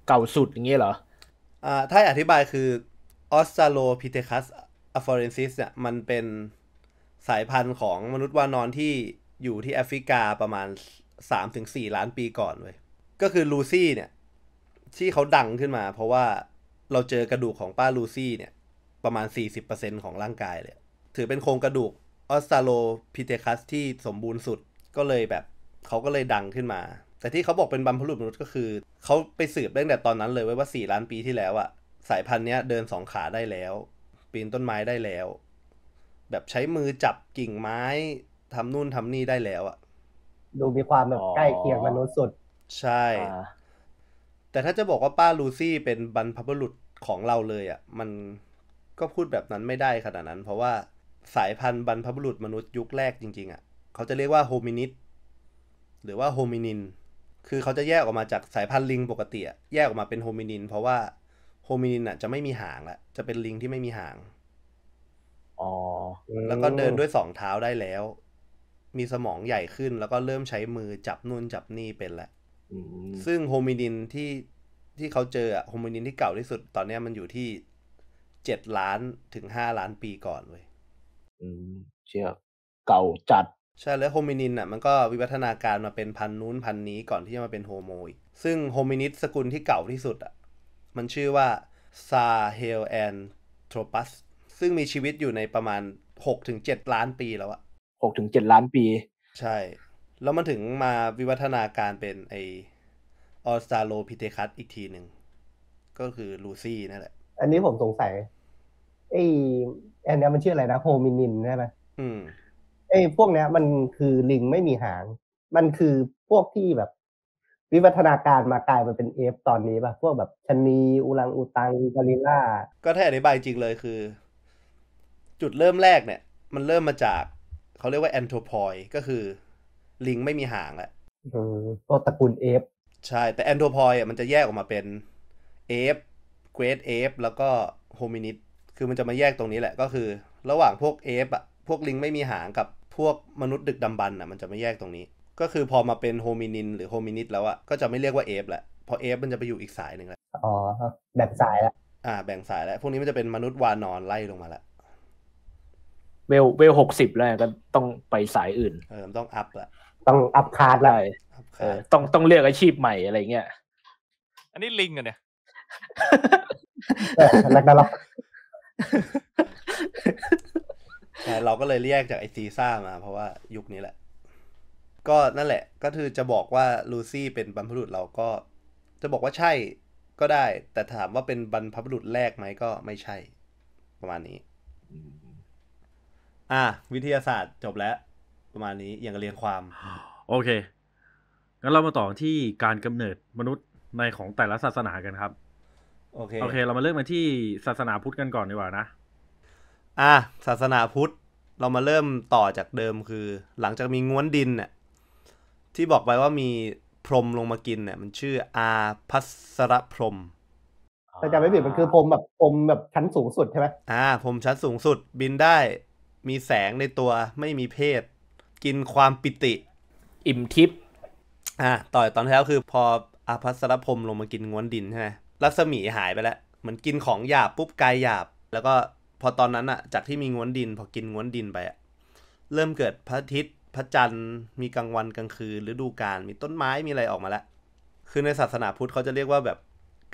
[SPEAKER 1] เก่าสุดอย่างเงี้ยเหรออ่าถ้าอธิบายคือออสตาโลพีเทคัสอฟอเรนซิสเนี่ยมันเป็นสายพันธุ์ของมนุษย์วานอนที่อยู่ที่แอฟริกาประมาณสามถึงสี่ล้านปีก่อนเว้ยก็คือลูซี่เนี่ย ที่เขาดังขึ้นมา เพราะว่าเราเจอกระดูกของป้าลูซี่เนี่ย ประมาณ 40%ของร่างกายเลย ถือเป็นโครงกระดูกออสตาโลพิเทคัสที่สมบูรณ์สุดก็เลยแบบเขาก็เลยดังขึ้นมา แต่ที่เขาบอกเป็นบรรพบุรุษมนุษย์ก็คือ เขาไปสืบเรื่องแต่ตอนนั้นเลยไว้ว่า 4 ล้านปีที่แล้วอะสายพันธุ์เนี้ยเดินสองขาได้แล้ว ปีนต้นไม้ได้แล้ว แบบใช้มือจับกิ่งไม้ทำนู่นทำนี่ได้แล้วอะ
[SPEAKER 3] ดูมีความแบบใกล้เคียงมนุษย์สุด
[SPEAKER 1] ใช่ แต่ถ้าจะบอกว่าป้าลูซี่เป็นบรรพบุรุษของเราเลยอะมันก็พูดแบบนั้นไม่ได้ขนาดนั้น เพราะว่าสายพันธุ์บรรพบุรุษมนุษย์ยุคแรกจริงๆอะเขาจะเรียกว่าโฮมินิด หรือว่าโฮมินิน คือเขาจะแยกออกมาจากสายพันธุ์ลิงปกติแยกออกมาเป็นโฮมินินเพราะว่าโฮมินินอ่ะจะไม่มีหางละ จะเป็นลิงที่ไม่มีหาง
[SPEAKER 3] อ๋อ แล้วก็เดินด้วย
[SPEAKER 1] สองเท้าได้แล้วมีสมองใหญ่ขึ้นแล้วก็เริ่มใช้มือจับนู่นจับนี่เป็นแล้วซึ่งโฮมินินที่ที่เขาเจออะโฮมินินที่เก่าที่สุด ตอนนี้มันอยู่ที่เจ็ดล้านถึงห้าล้านปีก่อนเลยเชื่อเก่าจัด ใช่แล้วโฮมินินอ่ะมันก็วิวัฒนาการมาเป็นพันนู้นพันนี้ก่อนที่จะมาเป็นโฮโมอีกซึ่งโฮมินิดสกุลที่เก่าที่สุดอ่ะมันชื่อว่าซาเฮลแอนโทรปัสซึ่งมีชีวิตอยู่ในประมาณ6-7ล้านปีแล้วอะหกถึงเจ็ดล้านปี ใช่ แล้วมันถึงมาวิวัฒนาการเป็นไอออสตาโลพิเทคัสอีกทีหนึ่ง ก็คือลูซี่นั่นแหละ อันนี้ผม
[SPEAKER 3] สงสัยไออันนี้มันชื่ออะไรนะโฮมินินใช่ไหมอืมไอพวกเนี้ย มันคือลิงไม่มีหาง มันคือพวกที่แบบ วิวัฒนาการมากลายมาเป็นเอฟตอนนี้ป่ะพวกแบบชนี อุลังอุตังกอริล่า
[SPEAKER 1] ก็ถ้าอธิบายจริงเลยคือ จุดเริ่มแรกเนี่ย มันเริ่มมาจากเขาเรียกว่าแอนโทรพอยก็คือ ลิงไม่มีหางแหละ
[SPEAKER 3] ก็ตระกูลเอฟ
[SPEAKER 1] ใช่ แต่แอนโทรพอยมันจะแยกออกมาเป็นเอฟเกรดเอฟแล้วก็โฮมินิดคือมันจะมาแยกตรงนี้แหละ ก็คือ ระหว่างพวกเอฟอะพวกลิงไม่มีหางกับพวกมนุษย์ดึกดำบรรพ์อะมันจะไม่แยกตรงนี้ ก็คือพอมาเป็นโฮมินินหรือโฮมินิดแล้วอะก็จะไม่เรียกว่าเอฟแหละพอเอฟมันจะไปอยู่อีกสายหนึ่งแล้วอ๋อแบ่งสายแล้วอ่า แบ่งสายแล้วพวกนี้มันจะเป็นมนุษย์วานอนไล่ลงมาแล้วเวลเวลหกสิบแล้วก็ต้องไปสายอื่น เออต้องอัพละต้องอัพคาร์ดะเลยต้องต้องเลือกอาชีพ
[SPEAKER 4] ใหม่อะไรเงี้ย อันนี้ลิงอะเนี่ยแลกนรก
[SPEAKER 1] แต่เราก็เลยเรียกจากไอซีซ่ามา เพราะว่ายุคนี้แหละ ก็นั่นแหละ ก็คือจะบอกว่าลูซี่เป็นบรรพบุรุษเราก็ จะบอกว่าใช่ก็ได้ แต่ถามว่าเป็นบรรพบุรุษแรกไหมก็ไม่ใช่ ประมาณนี้อ่ะวิทยาศาสตร์จบแล้ว ประมาณนี้ยังเรียนความโอเคงั้นเรามาต่อที่กา
[SPEAKER 2] รกำเนิดมนุษย์ในของแต่ละศาสนากันครับ โอเคโอเค เรามาเริ่มมาที่ศาส
[SPEAKER 1] นาพุทธกันก่อนดีกว่านะ อ่ะศาสนาพุทธเรามาเริ่มต่อจากเดิมคือ หลังจากมีง้วนดินเนี่ยที่บอกไปว่ามีพรมลงมากินเนี่ย มันชื่ออาพัสรพรม
[SPEAKER 3] แต่จำไม่ผิดมันคือพรมแบบพรมแบบชั้นสูงสุดใช่ไหม
[SPEAKER 1] อ่า พรมชั้นสูงสุดบินได้มีแสงในตัวไม่มีเพศ กินความปิติอิ่มทิพย์อ่ะต่อยตอนแล้าคือ พออาภัสรพรมลงมากินง้วนดินใช่ไหมรัศมีหายไปแล้วเหมือนกินของหยาบปุ๊บกายหยาบ แล้วก็พอตอนนั้นอะจากที่มีง้วนดิน พอกินง้วนดินไปอะเริ่มเกิดพระอาทิตย์พระจันทร์ มีกลางวันกลางคืนฤดูกาลมีต้นไม้มีอะไรออกมาแล้วคือในศาสนาพุทธเขาจะเรียกว่าแบบ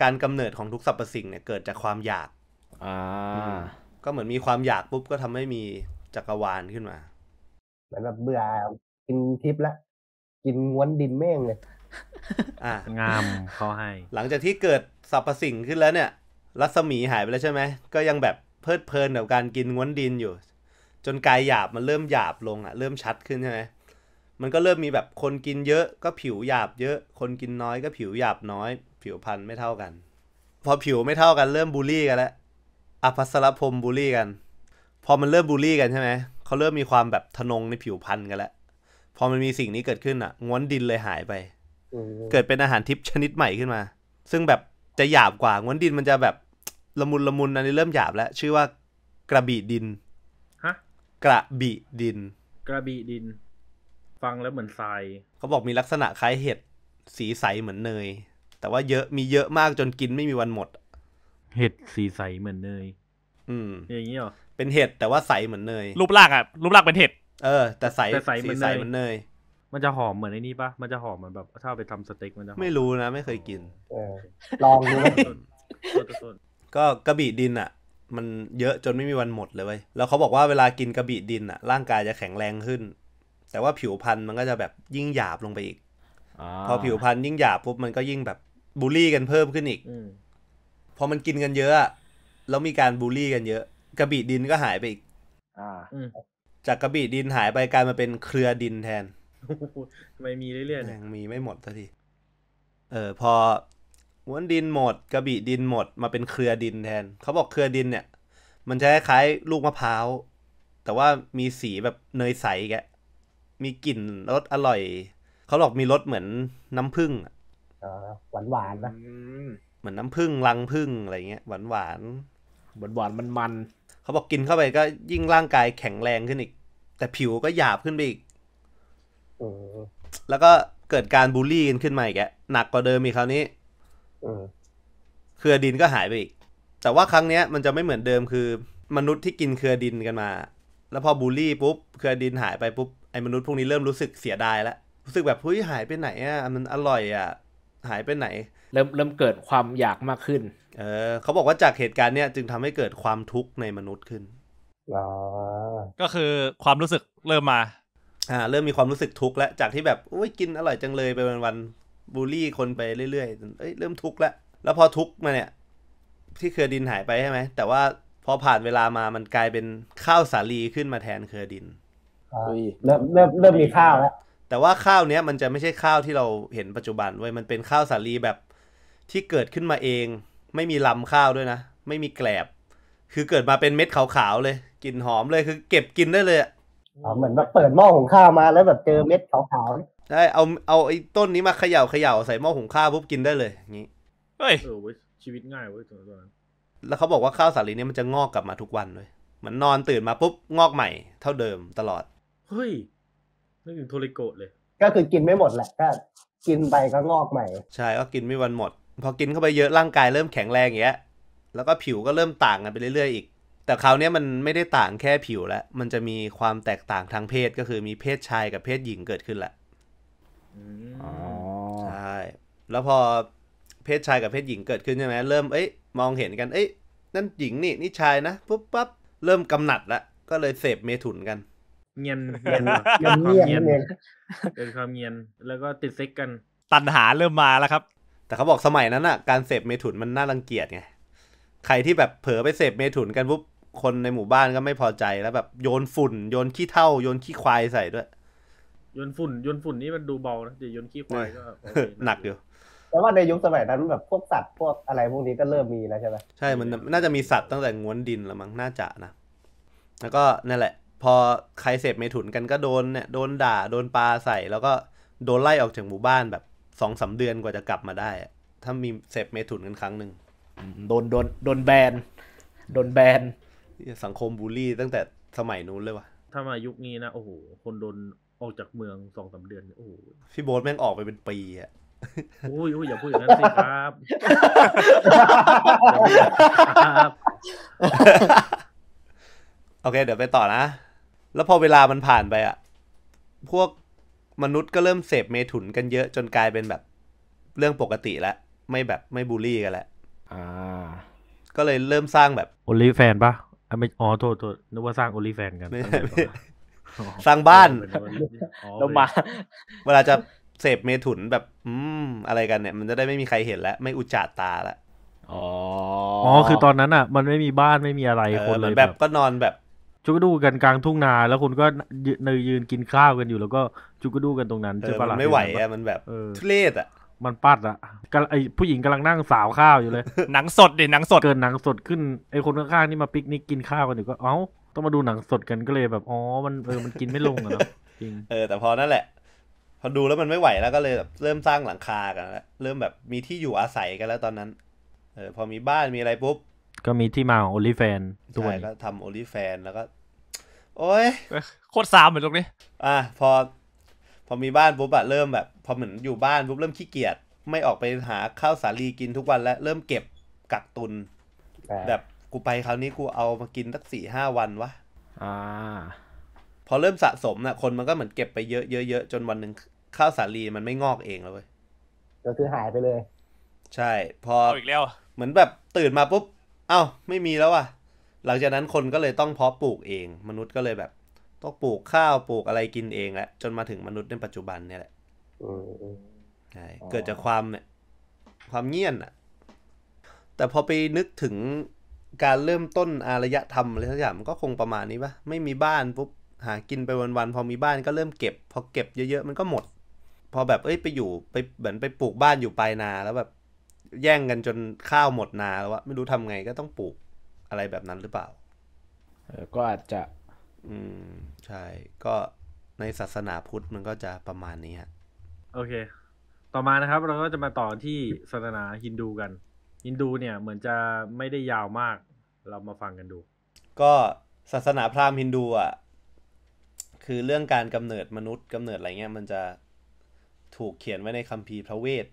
[SPEAKER 1] การกำเนิดของทุกสรรพสิ่งเนี่ยเกิดจากความอยาก อ่า ก็เหมือนมีความอยากปุ๊บก็ทำให้มีจักรวาลขึ้นมา
[SPEAKER 3] เหมือนแบบเบื่อ กินทิพย์ละกินม้วนดินแม่งเลย
[SPEAKER 1] อ่ะงามเขาให้หลังจากที่เกิดสรรพสิ่งขึ้นแล้วเนี่ย รัศมีหายไปแล้วใช่ไหมก็ยังแบบเพลิดเพลินกับการกินง้วนดินอยู่ จนกายหยาบมันเริ่มหยาบลงอ่ะเริ่มชัดขึ้นใช่ไหมมันก็เริ่มมีแบบคนกินเยอะก็ผิวหยาบเยอะ คนกินน้อยก็ผิวหยาบน้อย ผิวพันธุ์ไม่เท่ากัน พอผิวไม่เท่ากันเริ่มบูลลี่กันแล้วอภัสรพรมบูลลี่กันพอมันเริ่มบูลลี่กันใช่ไหม เขาเริ่มมีความแบบทนงในผิวพันธุ์กันแล้วพอมันมีสิ่งนี้เกิดขึ้นอ่ะง้วนดินเลยหายไป เกิดเป็นอาหารทิพย์ชนิดใหม่ขึ้นมา ซึ่งแบบจะหยาบกว่าง้วนดิน มันจะแบบละมุนละมุนอันนี้เริ่มหยาบแล้ว ชื่อว่ากระบี่ดิน ฮะ กระบี่ดิน กระบี่ดิน ฟังแล้วเหมือนทราย เขาบอกมีลักษณะคล้ายเห็ดสีใสเหมือนเนย แต่ว่าเยอะ มีเยอะมากจนกินไม่มีวันหมด เห็ดสีใสเหมือนเนย อืมอย่างนี้หรอเป็นเห็ด แต่ว่าใสเหมือนเนยรูปร่างอ่ะ รูปร่างเป็นเห็ด เออ แต่ใสแต่ใสเหมือนเนยมน
[SPEAKER 2] เนยมันจะหอมเหมือนไอ้นี่ปะมันจะหอมเหมือนแบบถ้าไปทำสเต็กมันจะไม่รู้
[SPEAKER 1] นะไม่เคยกินอ
[SPEAKER 3] ลองดูนน
[SPEAKER 1] ก็กระบี่ดินอ่ะ มันเยอะจนไม่มีวันหมดเลยเว้ยแล้วเขาบอกว่าเวลากินกระบี่ดินอ่ะร่างกายจะแข็งแรงขึ้น แต่ว่าผิวพันธุ์มันก็จะแบบยิ่งหยาบลงไปอีกพอผิวพันธุ์ยิ่งหยาบปุ๊บมันก็ยิ่งแบบบูลลี่กันเพิ่มขึ้นอีกอพอมันกินกันเยอะแล้วมีการบูลลี่กันเยอะกระบี่ดินก็หายไปอีกอ่าจากกระบี่ดินหายไปกลายมาเป็นเครือดินแทน
[SPEAKER 2] ทำไมมีเรื่อยๆ
[SPEAKER 1] ยังมีไม่หมดสักที เออพอม้วนดินหมดกระบี่ดินหมด มาเป็นเครือดินแทน เขาบอกเครือดินเนี่ย มันจะคล้ายลูกมะพร้าวแต่ว่ามีสีแบบเนยใสแกมีกลิ่นรสอร่อย เขาบอกมีรสเหมือนน้ำผึ้ง
[SPEAKER 3] หวานหวานนะ
[SPEAKER 1] เหมือนน้ำผึ้งรังผึ้งอะไรเงี้ยหวานหวานหวานหวานมันมันเขาบอกกินเข้าไปก็ยิ่งร่างกายแข็งแรงขึ้นอีก แต่ผิวก็หยาบขึ้นไปอีกแล้วก็เกิดการบูลลี่กันขึ้นมาอีกแกหนักกว่าเดิมอีกคราวนี้เครือดินก็หายไปอีกแต่ว่าครั้งเนี้ย มันจะไม่เหมือนเดิมคือ มนุษย์ที่กินเครือดินกันมา แล้วพอบูลลี่ปุ๊บเครือดินหายไปปุ๊บไอ้มนุษย์พวกนี้เริ่มรู้สึกเสียดายแล้วรู้สึกแบบเฮ้ยหายไปไหนอ่ะมันอร่อยอ่ะหายไปไหน เริ่มเริ่มเกิดความอยากมากขึ้นเออเขาบอกว่าจากเหตุการณ์เนี้ยจึงทำให้เกิดความทุกข์ ในมนุษย์ขึ้น ก็คือความรู้สึกเริ่มมาอ่า เริ่มมีความรู้สึกทุกข์แล้วจากที่แบบอุ้ยกินอร่อยจังเลยไปวันวันบูลลี่คนไปเรื่อยๆเอ้ยเริ่มทุกข์แล้ว แล้วพอทุกข์มาเนี่ย ที่เครดินหายไปใช่ไหม แต่ว่าพอผ่านเวลามามันกลายเป็นข้าวสาลีขึ้นมาแทนเครดิน
[SPEAKER 3] เริ่มเริ่มเริ่มมีข้าวแล้ว
[SPEAKER 1] แต่ว่าข้าวเนี้ยมันจะไม่ใช่ข้าวที่เราเห็นปัจจุบันเว้ยมันเป็นข้าวสาลีแบบที่เกิดขึ้นมาเองไม่มีลำข้าวด้วยนะ ไม่มีแกลบ คือเกิดมาเป็นเม็ดขาวๆเลยกลิ่นหอมเลยคือ เก็บกินได้เลยอ
[SPEAKER 3] เหมือนแบบเปิดหม้อหุงข้าวมา แล้วแบบเจอเม็ดขาว
[SPEAKER 1] ๆใช่เอาเอาไอ้ต้นนี้มาเขย่าเขย่าใส่หม้อหุงข้าวปุ๊บกินได้เลยอย่างนี้
[SPEAKER 2] เฮ้ยชีวิตง่ายเว้ยตอนนั้น
[SPEAKER 1] แล้วเขาบอกว่าข้าวสาลีนี้มันจะงอกกลับมาทุกวันเลย มันนอนตื่นมาปุ๊บงอกใหม่เท่าเดิมตลอดเฮ้
[SPEAKER 3] ยนึกถึงโทริโกะเลย ก็คือกินไม่หมดแหละก็ กินไปก็งอกใหม่
[SPEAKER 1] ใช่ ก็กินไม่วันหมดพอกินเข้าไปเยอะ ร่างกายเริ่มแข็งแรงอย่างเงี้ย แล้วก็ผิวก็เริ่มต่างกันไปเรื่อยๆอีก แต่คราวนี้มันไม่ได้ต่างแค่ผิวแล้วมันจะมีความแตกต่างทางเพศก็คือมีเพศชายกับเพศหญิงเกิดขึ้นแหละใช่แล้วพอเพศชายกับเพศหญิงเกิดขึ้นใช่ไหมเริ่มเอ้ยมองเห็นกันเอ้ยนั่นหญิงนี่ นี่ชายนะปุ๊บปั๊บเริ่มกำหนัดละก็เลยเสพเมถุนกัน เงียน
[SPEAKER 2] เงียนความเงียนเ
[SPEAKER 1] ียนความเงียน แล้วก็ติดเซ็กกัน ตันหาเริ่มมาแล้วครับแต่เขาบอกสมัยนั้นอะการเสพเมถุนมันน่ารังเกียจไงใครที่แบบเผลอไปเสพเมถุนกันปุ๊บคนในหมู่บ้านก็ไม่พอใจแล้วแบบโยนฝุ่น โยนขี้เท่าโยนขี้ควายใส่ด้วย
[SPEAKER 2] โยนฝุ่นโยนฝุ่นนี่มันดูเบานะเดี๋ยวโยนขี้ควายก็
[SPEAKER 1] หนักอยู่
[SPEAKER 3] แต่ว่าในยุคสมัยนั้นแบบพวกสัตว์พวกอะไรพวกนี้ก็เริ่มมีแล้วใช่ไหม
[SPEAKER 1] ใช่มันน่าจะมีสัตว์ตั้งแต่ง้วนดินละมั้งน่าจะนะแล้วก็นั่นแหละ พอใครเสพเมถุนกันก็โดนเนี่ยโดนด่าโดนปลาใส่ แล้วก็โดนไล่ออกจากหมู่บ้านแบบสองสาเดือนกว่าจะกลับมาได้ ถ้ามีเสพเมถุนกันครั้งหนึ่งโดนโดนโดนแบน โดนแบน สังคมบูลลี่ตั้งแต่สมัยนู้นเลยวะ
[SPEAKER 2] ถ้ามายุคนี้นะ โอ้โห ค
[SPEAKER 1] นโดนออกจากเมืองสองสาเดือน โอ้โหพี่โบ๊ทแม่งออกไปเป็นปีอะโอ้ยอย่าพูดอย่างนั้นสิครับ โอเคเดี๋ยวไปต่อนะ แล้วพอเวลามันผ่านไปอะ พวกมนุษย์ก็เริ่มเสพเมถุนกันเยอะจนกลายเป็นแบบเรื่องปกติแล้วไม่แบบไม่บูลลี่กันแล้วอ่า ก็เลยเริ่มสร้างแบบ
[SPEAKER 2] โอลิแฟนปะอไม่อ๋อโทษโทษน
[SPEAKER 1] ึกว่าสร้างโอลิแฟนกัน สร้างบ้านลงมา เวลาจะเสพเมถุนแบบอืม อะไรกันเนี่ย มันจะได้ไม่มีใครเห็นแล้วไม่อุจจาตาแล้วอ๋ออ๋อ คือต
[SPEAKER 2] อนนั้นอ่ะ มันไม่มีบ้านไม่มีอะไรคนเลย แบบก็นอนแบบจุกดูกันกลางทุ่งนาแล้วคุณก็เนยยืนกินข้าวกันอยู่แล้วก็ จุกดูกันตรงนั้นใช่ปะล่ะมัไม่ไหวอะ
[SPEAKER 1] มันแบบทุเร
[SPEAKER 2] ศอะมันปัดอะไอผู้หญิงกำลังนั่งสาวข้าวอยู่เลย หนังสดดิหนังสด เกินหนังสดขึ้นไอคนข้างๆ นี่มาปิกนิกกินข้าวกันอยู่ก็เอ้าต้องมาดูหนังสดกันก็เลยแบบอ๋อ มันเออมันกินไม่ลงอะเนาะจร
[SPEAKER 1] ิงเออแต่พอนั่นแหละพอดูแล้วมันไม่ไหวแล้วก็เลยแบบเริ่มสร้างหลังคากันแล้วเริ่มแบบมีที่อยู่อาศัยกันแล้ว ตอนนั้นเออพอมีบ้านมีอะไรปุ๊บ
[SPEAKER 2] ก็มีที่มาของโอลิแฟนด้วยก
[SPEAKER 1] ็ทำโอลิแฟนแล้วก็ โอ้ยโคตรซามเหมือนตรงนี้ อ่ะ พอ พอมีบ้านปุ๊บอะเริ่มแบบ พอเหมือนอยู่บ้าน ปุ๊บ เริ่มขี้เกียจไม่ออกไปหาข้าวสาลีกินทุกวันแล้ว เริ่มเก็บกักตุน แบบกูไปคราวนี้กูเอามากินสักสี่ห้าวันวะ อ่า พอเริ่มสะสมนะ่ะ คนมันก็เหมือนเก็บไปเยอะเยอะจนวันหนึ่งข้าวสาลีมันไม่งอกเองเลย
[SPEAKER 3] ก็คือหายไปเลย
[SPEAKER 1] ใช่ พออีกแล้วเหมือนแบบตื่นมาปุ๊บเอา้าไม่มีแล้วอ่ะหลังจากนั้นคนก็เลยต้องเพาะปลูกเอง มนุษย์ก็เลยแบบ ต้องปลูกข้าวปลูกอะไรกินเองแหละจนมาถึงมนุษย์ในปัจจุบันเนี่ยแหละใช่เกิดจากความเนี่ยความเงียนอ่ะแต่พอไปนึกถึงการเริ่มต้นอารยธรรมอะไรสักอย่างมันก็คงประมาณนี้ปะไม่มีบ้านปุ๊บหากินไปวันๆพอมีบ้านก็เริ่มเก็บ พอเก็บ เยอะๆ มันก็หมด พอแบบเอ้ยไปอยู่ไปเหมือนไปปลูกบ้านอยู่ปลายนาแล้วแบบแย่งกันจนข้าวหมดนาแล้ววะไม่รู้ทำไงก็ต้องปลูกอะไรแบบนั้นหรือเปล่าเออก็อาจจะ อืมใช่ ก็ในศาสนาพุทธมันก็จะประมาณนี้ฮะ
[SPEAKER 2] โอเค ต่อมานะครับเราก็จะมาต่อที่ศาสนาฮินดูกันฮินดูเนี่ย เหมือนจะไม่ได้ยาวมาก เรามาฟังกันดู
[SPEAKER 1] ก็ศาสนาพราหมณ์ฮินดูอ่ะ คือเรื่องการกำเนิดมนุษย์ กำเนิดอะไรเงี้ยมันจะถูกเขียนไว้ในคัมภีร์พระเวท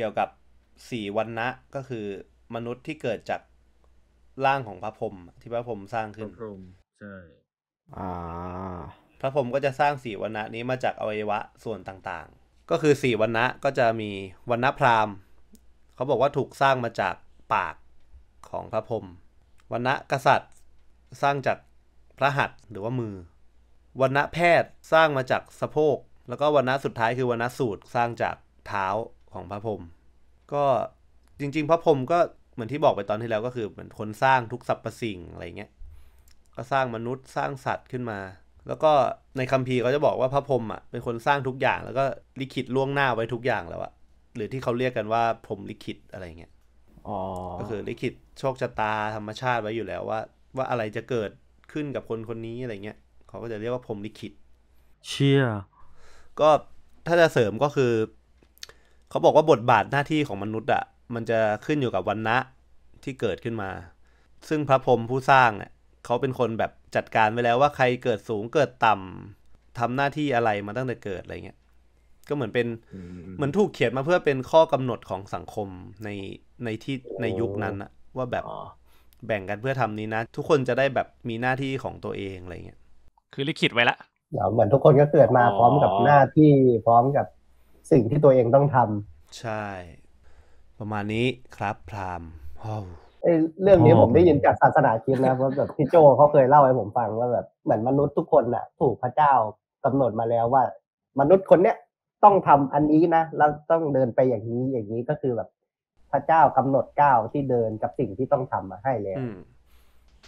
[SPEAKER 1] เกี่ยวกับสี่วันนะก็คือมนุษย์ที่เกิดจากร่างของพระพรหมที่พระพรหมสร้างขึ้น พระพรหมใช่อ่าพระพรหมก็จะสร้างสี่วันนะนี้มาจากอวัยวะส่วนต่างๆ ก็คือสี่วันนะก็จะมีวันนะพราหมณ์ เขาบอกว่าถูกสร้างมาจากปากของพระพรหมวันนะกษัตริย์สร้างจากพระหัตถ์หรือว่ามือวันนะแพทย์สร้างมาจากสะโพกแล้วก็วันนะสุดท้ายคือวันนะสูตรสร้างจากเท้าของพระพรหมก็จริง ๆ พระพรหมก็เหมือนที่บอกไปตอนที่แล้วก็คือเหมือนคนสร้างทุกสรรพสิ่งอะไรเงี้ยก็สร้างมนุษย์สร้างสัตว์ขึ้นมา แล้วก็ในคัมภีร์เขาจะบอกว่าพระพรหมอ่ะเป็นคนสร้างทุกอย่างแล้วก็ลิขิตล่วงหน้าไว้ทุกอย่างแล้วอะหรือที่เขาเรียกกันว่าพรหมลิขิตอะไรเงี้ยก็คือลิขิตโชคชะตาธรรมชาติไว้อยู่แล้วว่า ว่าอะไรจะเกิดขึ้นกับคนคนนี้อะไรเงี้ยเขาก็จะเรียกว่าพรหมลิขิตเชี่ยก็ถ้าจะเสริมก็คือเขาบอกว่าบทบาทหน้าที่ของมนุษย์อ่ะมันจะขึ้นอยู่กับวันนะที่เกิดขึ้นมา ซึ่งพระพรหมผู้สร้างเนี่ยเขาเป็นคนแบบจัดการไว้แล้วว่าใครเกิดสูงเกิดต่ำ ทำหน้าที่อะไรมาตั้งแต่เกิดอะไรเงี้ยก็เหมือนเป็นเหมือนถูกเขียนมาเพื่อเป็นข้อกำหนดของสังคมในในที่ในยุคนั้นอะว่าแบบแบ่งกันเพื่อทำนี้นะทุกคนจะได้แบบมีหน้าที่ของตัวเองอะไรเงี้ยคือลิขิตไว้ละ
[SPEAKER 3] เหมือนทุกคนก็เกิดมาพร้อมกับหน้าที่พร้อมกับสิ่งที่ตัวเองต้องท
[SPEAKER 1] ำใช่ ประมาณนี้ครับ พราม
[SPEAKER 3] เรื่องนี้ผมได้ยินจากศาสนาคริสต์นะเพราะแบบพี่โจเขาเคยเล่าให้ผมฟังว่าแบบเหมือนมนุษย์ทุกคนน่ะ ถูกพระเจ้ากำหนดมาแล้วว่า มนุษย์คนเนี้ยต้องทำอันนี้นะแล้วต้องเดินไปอย่างนี้อย่างนี้ก็คือแบบ พระเจ้ากำหนดก้าวที่เดินกับสิ่งที่ต้องทำมาให้แล้ว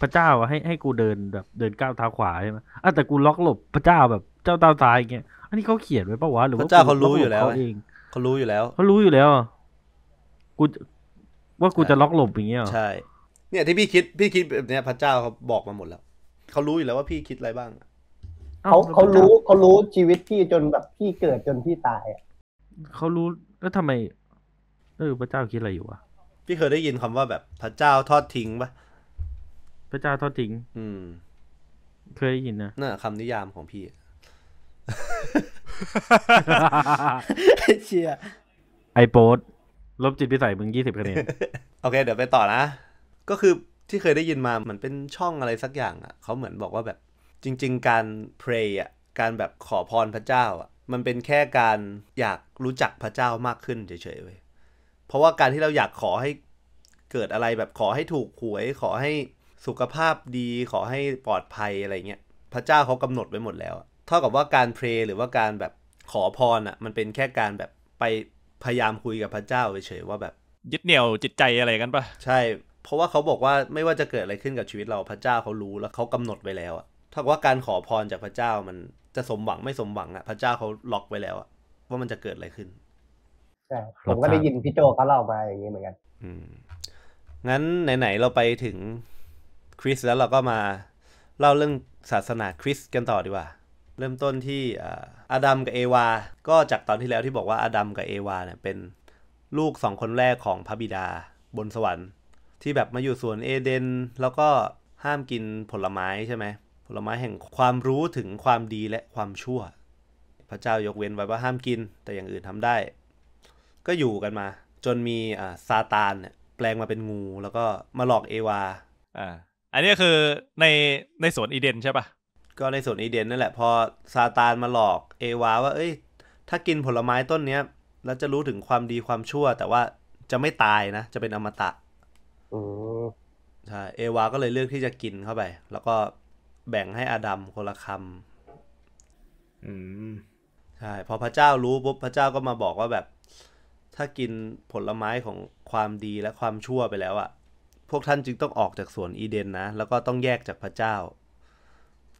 [SPEAKER 2] พระเจ้าให้ให้กูเดินแบบ เดินก้าวเท้าขวาใช่ไหมอ่ะแต่กูล็อกหลบพระเจ้าแบบเจ้าตาตายอย่างเงี้ยอันนี้เขาเขียนไว้ปะวะหรือว่าพระเจ้าเขารู้อยู่แล้วเขาอ
[SPEAKER 1] งเขารู้อยู่แล้ว
[SPEAKER 2] เขารู้อยู่แล้ว กูว่ากูจะล็อกหลบอย่างเงี้ย ใช่
[SPEAKER 1] เนี่ย ที่พี่คิดพี่คิดแบบเนี้ยพระเจ้าเขาบอกมาหมดแล้ว เขารู้อยู่แล้วว่าพี่คิดอะไรบ้าง
[SPEAKER 3] เขาเขารู้เขารู้ชีวิตพี่จนแบบ พี่เกิดจนพี่ตายอ่ะเขารู้
[SPEAKER 2] แล้วทำไมเออพระเจ้าคิดอะไรอยู่วะพี่เคยได้ยินคำว่าแบบพระ
[SPEAKER 1] เจ้าทอดทิ้ง
[SPEAKER 2] ปะพระเจ้าทอดทิ้ง อืม เคยได้ยินนะน่ะคำนิยามข
[SPEAKER 1] องพี่
[SPEAKER 4] เชีย
[SPEAKER 2] ไอโป๊ดลบจิตพิสัยมึงยี่สิบคะแนน
[SPEAKER 1] โอเค เดี๋ยวไปต่อนะ ก็คือที่เคยได้ยินมาเหมือนเป็นช่องอะไรสักอย่างอ่ะเขาเหมือนบอกว่าแบบ จริง ๆ การ pray อ่ะ การแบบขอพรพระเจ้าอ่ะ มันเป็นแค่การอยากรู้จักพระเจ้ามากขึ้นเฉยๆเว้ย เพราะว่าการที่เราอยากขอให้เกิดอะไรแบบขอให้ถูกหวย ขอให้สุขภาพดี ขอให้ปลอดภัยอะไรเงี้ยพระเจ้าเขากำหนดไว้หมดแล้วเท่ากับว่าการเพลหรือว่าการแบบขอพรอ่ะ มันเป็นแค่การแบบไปพยายามคุยกับพระเจ้าเฉยๆว่าแบบยึดเหนี่ยวจิตใจอะไรกันปะใช่เพราะว่าเขาบอกว่าไม่ว่าจะเกิดอะไรขึ้นกับชีวิตเราพระเจ้าเขารู้แล้วเขากำหนดไว้แล้วอ่ะถ้าว่าการขอพรจากพระเจ้ามันจะสมหวังไม่สมหวังอ่ะ พระเจ้าเขาล็อกไว้แล้วอะว่ามันจะเกิดอะไรขึ้น
[SPEAKER 3] ใช่ผมก็ได้ยินพี่โจเขาเล่ามาอย่างนี้เหมือนกัน
[SPEAKER 1] อืม งั้นไหนๆเราไปถึงคริสแล้วเราก็มา เล่าเรื่องศาสนาคริสกันต่อดีกว่าเริ่มต้นที่อาดัมกับเอวา ก็จากตอนที่แล้วที่บอกว่าอาดัมกับเอวาเนี่ยเป็นลูกสองคนแรกของพระบิดาบนสวรรค์ ที่แบบมาอยู่สวนเอเดนแล้วก็ห้ามกินผลไม้ใช่ไหมผลไม้แห่งความรู้ถึงความดีและความชั่ว พระเจ้ายกเว้นไว้ว่าห้ามกินแต่อย่างอื่นทำได้ ก็อยู่กันมา จนมีอ่าซาตานเนี่ยแปลงมาเป็นงู แล้วก็มาหลอกเอวาอ่าอันนี้คือในในสวนอีเดนใช่ปะก็ในส่วนอีเดนนั่นแหละพอซาตานมาหลอกเอวาว่า เอ้ย ถ้ากินผลไม้ต้นเนี้ยแล้วจะรู้ถึงความดีความชั่ว แต่ว่าจะไม่ตายนะ จะเป็นอมตะอใช่เอวาก็เลยเลือกที่จะกินเข้าไปแล้วก็แบ่งให้อาดัมคนละคำอืมใช่พอพระเจ้ารู้ปุ๊บพระเจ้าก็มาบอกว่าแบบ ถ้ากินผลไม้ของความดีและความชั่วไปแล้วอะพวกท่านจึงต้องออกจากสวนอีเดนนะแล้วก็ต้องแยกจากพระเจ้า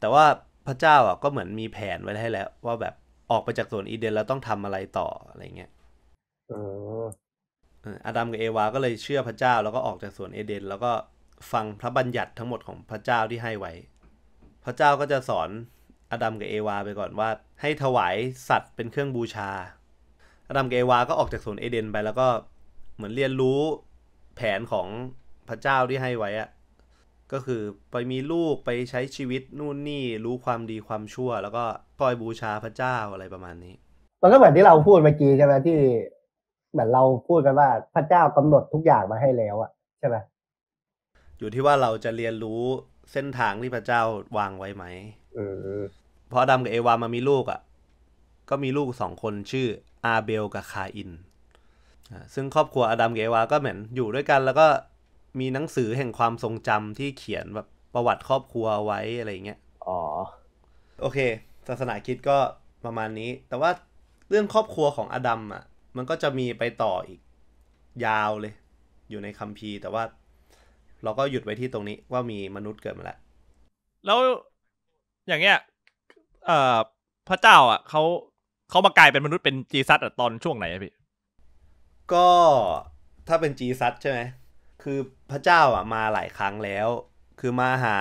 [SPEAKER 1] แต่ว่าพระเจ้าอ่ะก็เหมือนมีแผนไว้ให้แล้ว ว่าแบบออกไปจากสวนอีเดนแล้วต้องทำอะไรต่ออะไรเงี้ยออาดัมกับเอวาก็เลยเชื่อพระเจ้าแล้วก็ออกจากสวนเอเดนแล้วก็ฟังพระบัญญัติทั้งหมดของพระเจ้าที่ให้ไว้ พระเจ้าก็จะสอนอาดัมกับเอวาไปก่อนว่า ให้ถวายสัตว์เป็นเครื่องบูชา อาดัมกับเอวาก็ออกจากสวนเอเดนไป แล้วก็เหมือนเรียนรู้แผนของพระเจ้าที่ให้ไว้อะก็คือไปมีลูกไปใช้ชีวิตนู่นนี่รู้ความดีความชั่ว แล้วก็คอยบูชาพระเจ้าอะไรประมาณนี้
[SPEAKER 3] มันก็เหมือนที่เราพูดเมื่อกี้ใช่ไหมที่เหมือนเราพูดกันว่าพระเจ้ากำหนดทุกอย่างมาให้แล้วอะใช่ไหม
[SPEAKER 1] อยู่ที่ว่าเราจะเรียนรู้เส้นทางที่พระเจ้าวางไว้ไหมเออพอดัมกับเอวามามีลูกอะ่ะก็มีลูกสองคนชื่อ อาเบลกับคาอินซึ่งครอบครัวอดัมเอวาก็เหมือนอยู่ด้วยกันแล้วก็มีหนังสือแห่งความทรงจำที่เขียนแบบประวัติครอบครัวไว้อะไรเงี้ยอ๋อโอเค ศาสนาคิดก็ประมาณนี้ แต่ว่าเรื่องครอบครัวของอดัมอ่ะ มันก็จะมีไปต่ออีกยาวเลย อยู่ในคัมภีร์ แต่ว่า เราก็หยุดไว้ที่ตรงนี้ ว่ามีมนุษย์เกิดมาแล้ว แล้วอย่างเงี้ยเอ่อพระเจ้า อ่ะเขาเขามากลายเป็นมนุษย์เป็นจีซัตตอนช่วงไหนพี่ ก็ถ้าเป็นจีซัตใช่ไหมคือพระเจ้าอ่ะมาหลายครั้งแล้ว คือมาหา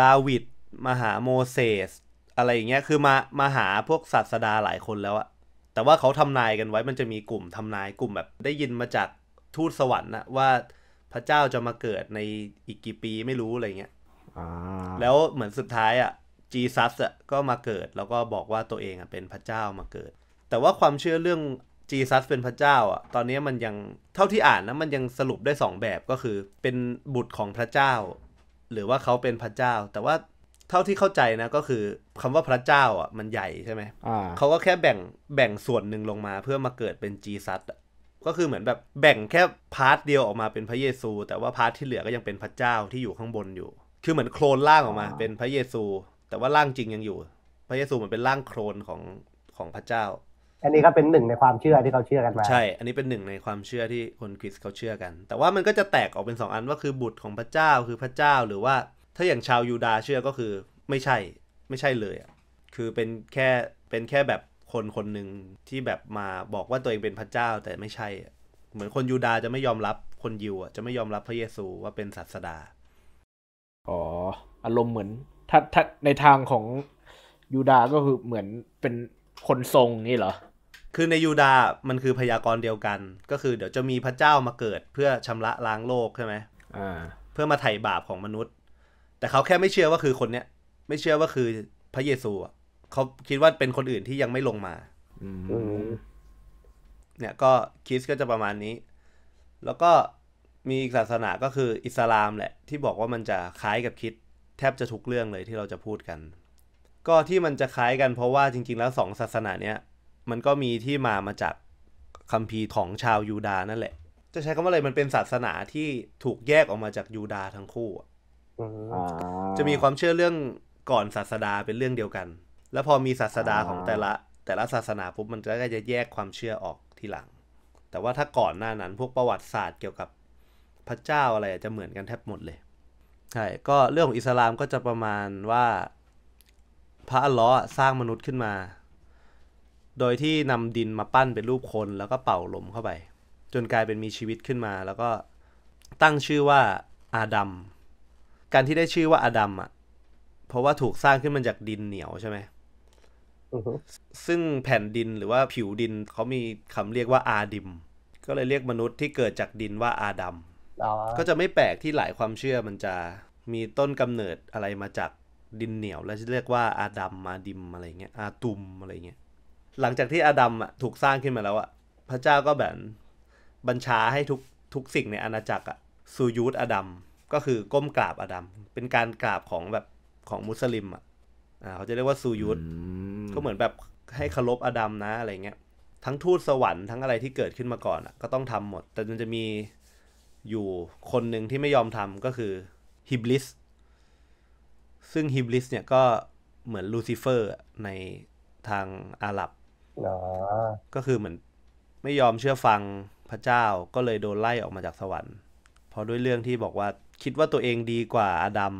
[SPEAKER 1] ดาวิด มาหาโมเสส อะไรอย่างเงี้ย คือมา มาหาพวกศาสดาหลายคนแล้วอะแต่ว่าเขาทำนายกันไว้มันจะมีกลุ่มทำนายกลุ่มแบบได้ยินมาจากทูตสวรรค์นะว่าพระเจ้าจะมาเกิดในอีกกี่ปีไม่รู้อะไรเงี้ย แล้วเหมือนสุดท้ายอะจีซัสอะก็มาเกิดแล้วก็บอกว่าตัวเองอะเป็นพระเจ้ามาเกิด แต่ว่าความเชื่อเรื่องจีซัสเป็นพระเจ้าอ่ะตอนนี้มันยังเท่าที่อ่านนะมันยังสรุปได้ 2 แบบก็คือเป็นบุตรของพระเจ้า หรือว่าเขาเป็นพระเจ้า แต่ว่าเท่าที่เข้าใจนะก็คือคำว่าพระเจ้าอ่ะมันใหญ่ใช่ไหมเขาก็แค่แบ่งแบ่งส่วนหนึ่งลงมาเพื่อมาเกิดเป็นจีซัสก็คือเหมือนแบบแบ่งแค่พาร์ทเดียวออกมาเป็นพระเยซู แต่ว่าพาร์ทที่เหลือก็ยังเป็นพระเจ้าที่อยู่ข้างบนอยู่ คือเหมือนโคลนร่างออกมาเป็นพระเยซู แต่ว่าร่างจริงยังอยู่ พระเยซูเหมือนเป็นร่างโคลนของของพระเจ้า
[SPEAKER 3] อันนี้ก็เป็นหนึ่งในความเชื่อที่เขาเชื่อกันมาใช่
[SPEAKER 1] อันนี้เป็นหนึ่งในความเชื่อที่คนคริสต์เขาเชื่อกัน แต่ว่ามันก็จะแตกออกเป็นสอันว่าคือบุตรของพระเจ้าคือพระเจ้าหรือว่าถ้าอย่างชาวยูดาเชื่อก็คือไม่ใช่ไม่ใช่เลยอ่ะ คือเป็นแค่เป็นแค่แบบคนคนหนึ่งที่แบบมาบอกว่าตัวเองเป็นพระเจ้าแต่ไม่ใช่ เหมือนคนยูดาจะไม่ยอมรับคนยิวอ่ะจะไม่ยอมรับพระเยซูว่าเป็นศาสดา
[SPEAKER 4] อ๋ออารมณ์เหมือนถ้าถ้าในทางของ
[SPEAKER 1] ยูดาก็คือเหมือนเป็นคนทรงนี่เหรอคือในยูดา มันคือพยากรณ์เดียวกัน ก็คือเดี๋ยวจะมีพระเจ้ามาเกิดเพื่อชำระล้างโลกใช่ไหมเพื่อมาไถ่บาปของมนุษย์ แต่เขาแค่ไม่เชื่อว่าคือคนเนี้ยไม่เชื่อว่าคือพระเยซูเขาคิดว่าเป็นคนอื่นที่ยังไม่ลงมาเนี่ยก็คิสก็จะประมาณนี้ แล้วก็มีอีกศาสนาก็คือ อิสลามแหละ ที่บอกว่ามันจะคล้ายกับคิดแทบจะทุกเรื่องเลยที่เราจะพูดกัน ก็ที่มันจะคล้ายกัน เพราะว่าจริง ๆแล้วสองศาสนาเนี้ยมันก็มีที่มามาจากคัมภีร์ของชาวยูดานั่นแหละ จะใช้คำว่าอะไร มันเป็นศาสนาที่ถูกแยกออกมาจากยูดาทั้งคู่จะมีความเชื่อเรื่องก่อนศาสดาเป็นเรื่องเดียวกัน แล้วพอมีศาสดาของแต่ละ แต่ละศาสนาปุ๊บ มันก็จะแยกความเชื่อออกทีหลัง แต่ว่าถ้าก่อนหน้านั้น พวกประวัติศาสตร์เกี่ยวกับพระเจ้าอะไรจะเหมือนกันแทบหมดเลย ใช่ ก็เรื่องของอิสลามก็จะประมาณว่าพระอัลลอฮ์สร้างมนุษย์ขึ้นมาโดยที่นำดินมาปั้นเป็นรูปคนแล้วก็เป่าลมเข้าไป จนกลายเป็นมีชีวิตขึ้นมา แล้วก็ตั้งชื่อว่าอาดัม การที่ได้ชื่อว่าอาดัมอ่ะเพราะว่าถูกสร้างขึ้นมาจากดินเหนียวใช่ไหม ซึ่งแผ่นดินหรือว่าผิวดินเขามีคำเรียกว่าอาดิม ก็เลยเรียกมนุษย์ที่เกิดจากดินว่าอาดัมก็จะไม่แปลกที่หลายความเชื่อมันจะมีต้นกำเนิดอะไรมาจากดินเหนียว แล้วเรียกว่าอาดัมอาดิมอะไรเงี้ยอาตุมอะไรเงี้ยหลังจากที่อาดัมอ่ะถูกสร้างขึ้นมาแล้วอ่ะ พระเจ้าก็แบบบัญชาให้ทุกทุกสิ่งในอาณาจักรอ่ะสูยุตอาดัมก็คือก้มกราบอาดัม เป็นการกราบของแบบของมุสลิมอ่ะอ่าเขาจะเรียกว่าสูยุตก็เหมือนแบบให้เคารพอาดัมนะ อะไรเงี้ย ทั้งทูตสวรรค์ทั้งอะไรที่เกิดขึ้นมาก่อนอ่ะ ก็ต้องทำหมด แต่มันจะมีอยู่คนหนึ่งที่ไม่ยอมทำก็คือฮิบลิส ซึ่งฮิบลิสเนี่ยก็เหมือนลูซิเฟอร์ในทางอาหรับก็คือเหมือนไม่ยอมเชื่อฟังพระเจ้าก็เลยโดนไล่ออกมาจากสวรรค์เพราะด้วยเรื่องที่บอกว่าคิดว่าตัวเองดีกว่าอาดัม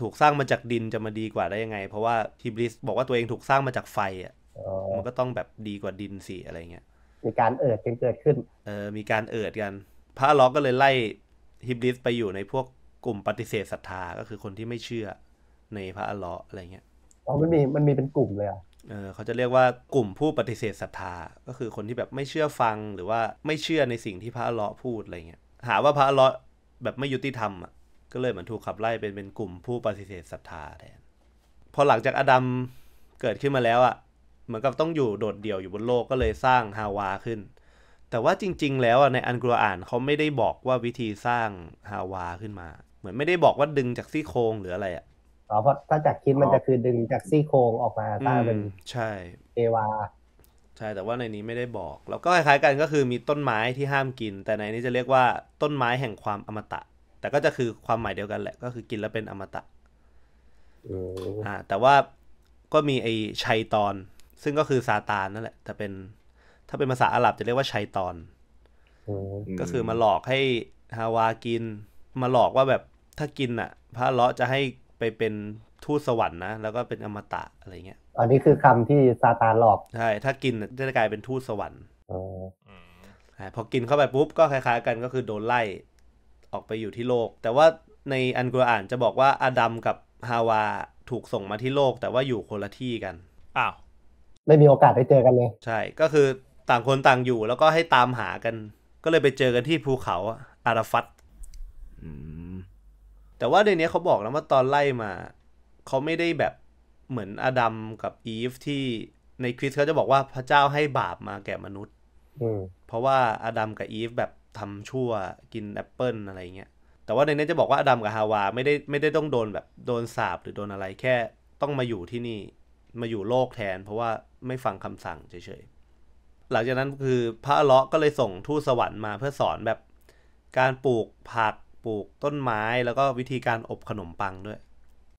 [SPEAKER 1] ถูกสร้างมาจากดินจะมาดีกว่าได้ยังไงเพราะว่าฮิบริสบอกว่าตัวเองถูกสร้างมาจากไฟอ่ะมันก็ต้องแบบดีกว่าดินสิอะไรเงี้ยมีการเอิดกันเกิดขึ้นเออมีการเอิดกัน พระล็อกก็เลยไล่ฮิบริสไปอยู่ในพวกกลุ่มปฏิเสธศรัทธาก็คือคนที่ไม่เชื่อในพระอัลลอฮ์อะไรเงี้ย
[SPEAKER 3] อ๋อมันมีมันมีเป็นกลุ่มเลยอ่ะ
[SPEAKER 1] เออเขาจะเรียกว่ากลุ่มผู้ปฏิเสธศรัทธา ก็คือคนที่แบบไม่เชื่อฟังหรือว่าไม่เชื่อในสิ่งที่พระอเลาะพูดอะไรเงี้ยหาว่าพระอเลาะแบบไม่ยุติธรรมอ่ะก็เลยเหมือนถูกขับไล่เป็นเป็นกลุ่มผู้ปฏิเสธศรัทธาแทนพอหลังจากอดัมเกิดขึ้นมาแล้วอ่ะ เหมือนกับต้องอยู่โดดเดี่ยวอยู่บนโลกก็เลยสร้างฮาวาขึ้น แต่ว่าจริงๆแล้วอ่ะในอันกรอานเขาไม่ได้บอกว่าวิธีสร้างฮาวาขึ้นมา เหมือนไม่ได้บอกว่าดึงจากซี่โครงหรืออะไรอ่ะ
[SPEAKER 3] อ๋อเพราะถ้าจากคิดมันจะคือดึงจากซี่โครงออกมาตั้งเป็นใช่เอวา
[SPEAKER 1] ใช่ แต่ว่าในนี้ไม่ได้บอก แล้วก็คล้าย ๆกันก็คือมีต้นไม้ที่ห้ามกิน แต่ในนี้จะเรียกว่าต้นไม้แห่งความอมตะ แต่ก็จะคือความหมายเดียวกันแหละก็คือกินแล้วเป็นอมตะอ่า แต่ว่าก็มีไอ้ชัยตอน ซึ่งก็คือซาตานนั่นแหละ แต่เป็น ถ้าเป็นภาษาอาหรับจะเรียกว่าชัยตอนก็คือมาหลอกให้ฮาวากิน มาหลอกว่าแบบถ้ากินอ่ะ พระเลาะจะให้ไปเป็นทูตสวรรค์นะแล้วก็เป็นอม
[SPEAKER 3] ตะอะไรเงี้ยอันนี้คือคำที่ซาตานหลอก
[SPEAKER 1] ใช่ถ้ากินจะกลายเป็นทูตสวรรค์ใช่พอกินเข้าไปปุ๊บก็คล้าย ๆกันก็คือโดนไล่ ออกไปอยู่ที่โลก แต่ว่าในอันกุรอานจะบอกว่าอาดัมกับฮาวาถูกส่งมาที่โลก แต่ว่าอยู่คนละที่กันอ้าว
[SPEAKER 3] ไม่มีโอกาสได้เจอกันเลย
[SPEAKER 1] ใช่ก็คือต่างคนต่างอยู่แล้วก็ให้ตามหากัน ก็เลยไปเจอกันที่ภูเขาอาราฟัตอืมแต่ว่าในนี้เขาบอกแล้วว่าตอนไล่มาเขาไม่ได้แบบเหมือนอดัมกับอีฟที่ในคริสเขาจะบอกว่าพระเจ้าให้บาปมาแก่มนุษย์เพราะว่าอดัมกับอีฟแบบทำชั่วกินแอปเปิลอะไรเงี้ยแต่ว่าในนี้จะบอกว่าอดัมกับฮาวาไม่ได้ไม่ได้ต้องโดนแบบโดนสาบหรือโดนอะไรแค่ ต้องมาอยู่ที่นี่ มาอยู่โลกแทนเพราะว่าไม่ฟังคำสั่งเฉยๆหลังจากนั้นคือพระเลาะก็เลยส่งทูตสวรรค์มาเพื่อสอนแบบการปลูกผักลูกต้นไม้แล้วก็วิธีการอบขนมปังด้วย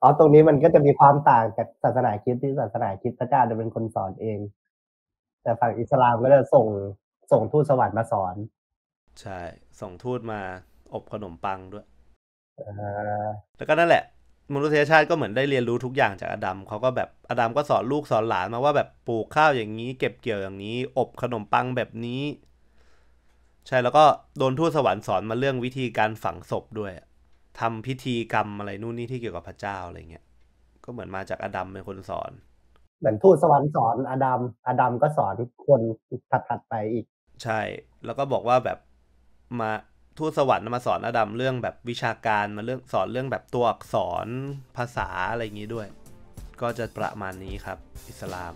[SPEAKER 3] อ๋อตรงนี้มันก็จะมีความต่างจากศาสนาคริสต์ที่ศาสนาคริสต์พระเจ้าจะเป็นคนสอนเอง แต่ฝั่งอิสลามก็จะส่งส่งทูตสวรรค์มาสอน
[SPEAKER 1] ใช่ ส่งทูตมาอบขนมปังด้วยแล้วก็นั่นแหละมนุษยชาติก็เหมือนได้เรียนรู้ทุกอย่างจากอดัมเขาก็แบบอดัมก็สอนลูกสอนหลานมาว่าแบบปลูกข้าวอย่างนี้เก็บเกี่ยวอย่างนี้ อบขนมปังแบบนี้ใช่แล้วก็โดนทูตสวรรค์สอนมาเรื่องวิธีการฝังศพด้วย ทำพิธีกรรมอะไรนู่นนี่ที่เกี่ยวกับพระเจ้าอะไรเงี้ยก็เหมือนมาจาก อดัมเป็นคนสอน
[SPEAKER 3] เหมือนทูตสวรรค์สอนอดัม อดัมก็สอนคนถัดไปอีก
[SPEAKER 1] ใช่แล้วก็บอกว่าแบบมาทูตสวรรค์มาสอนอดัมเรื่องแบบวิชาการมาเรื่องสอนเรื่องแบบตัวอักษรภาษาอะไรอย่างนี้ด้วย ก็จะประมาณนี้ครับ อิสลาม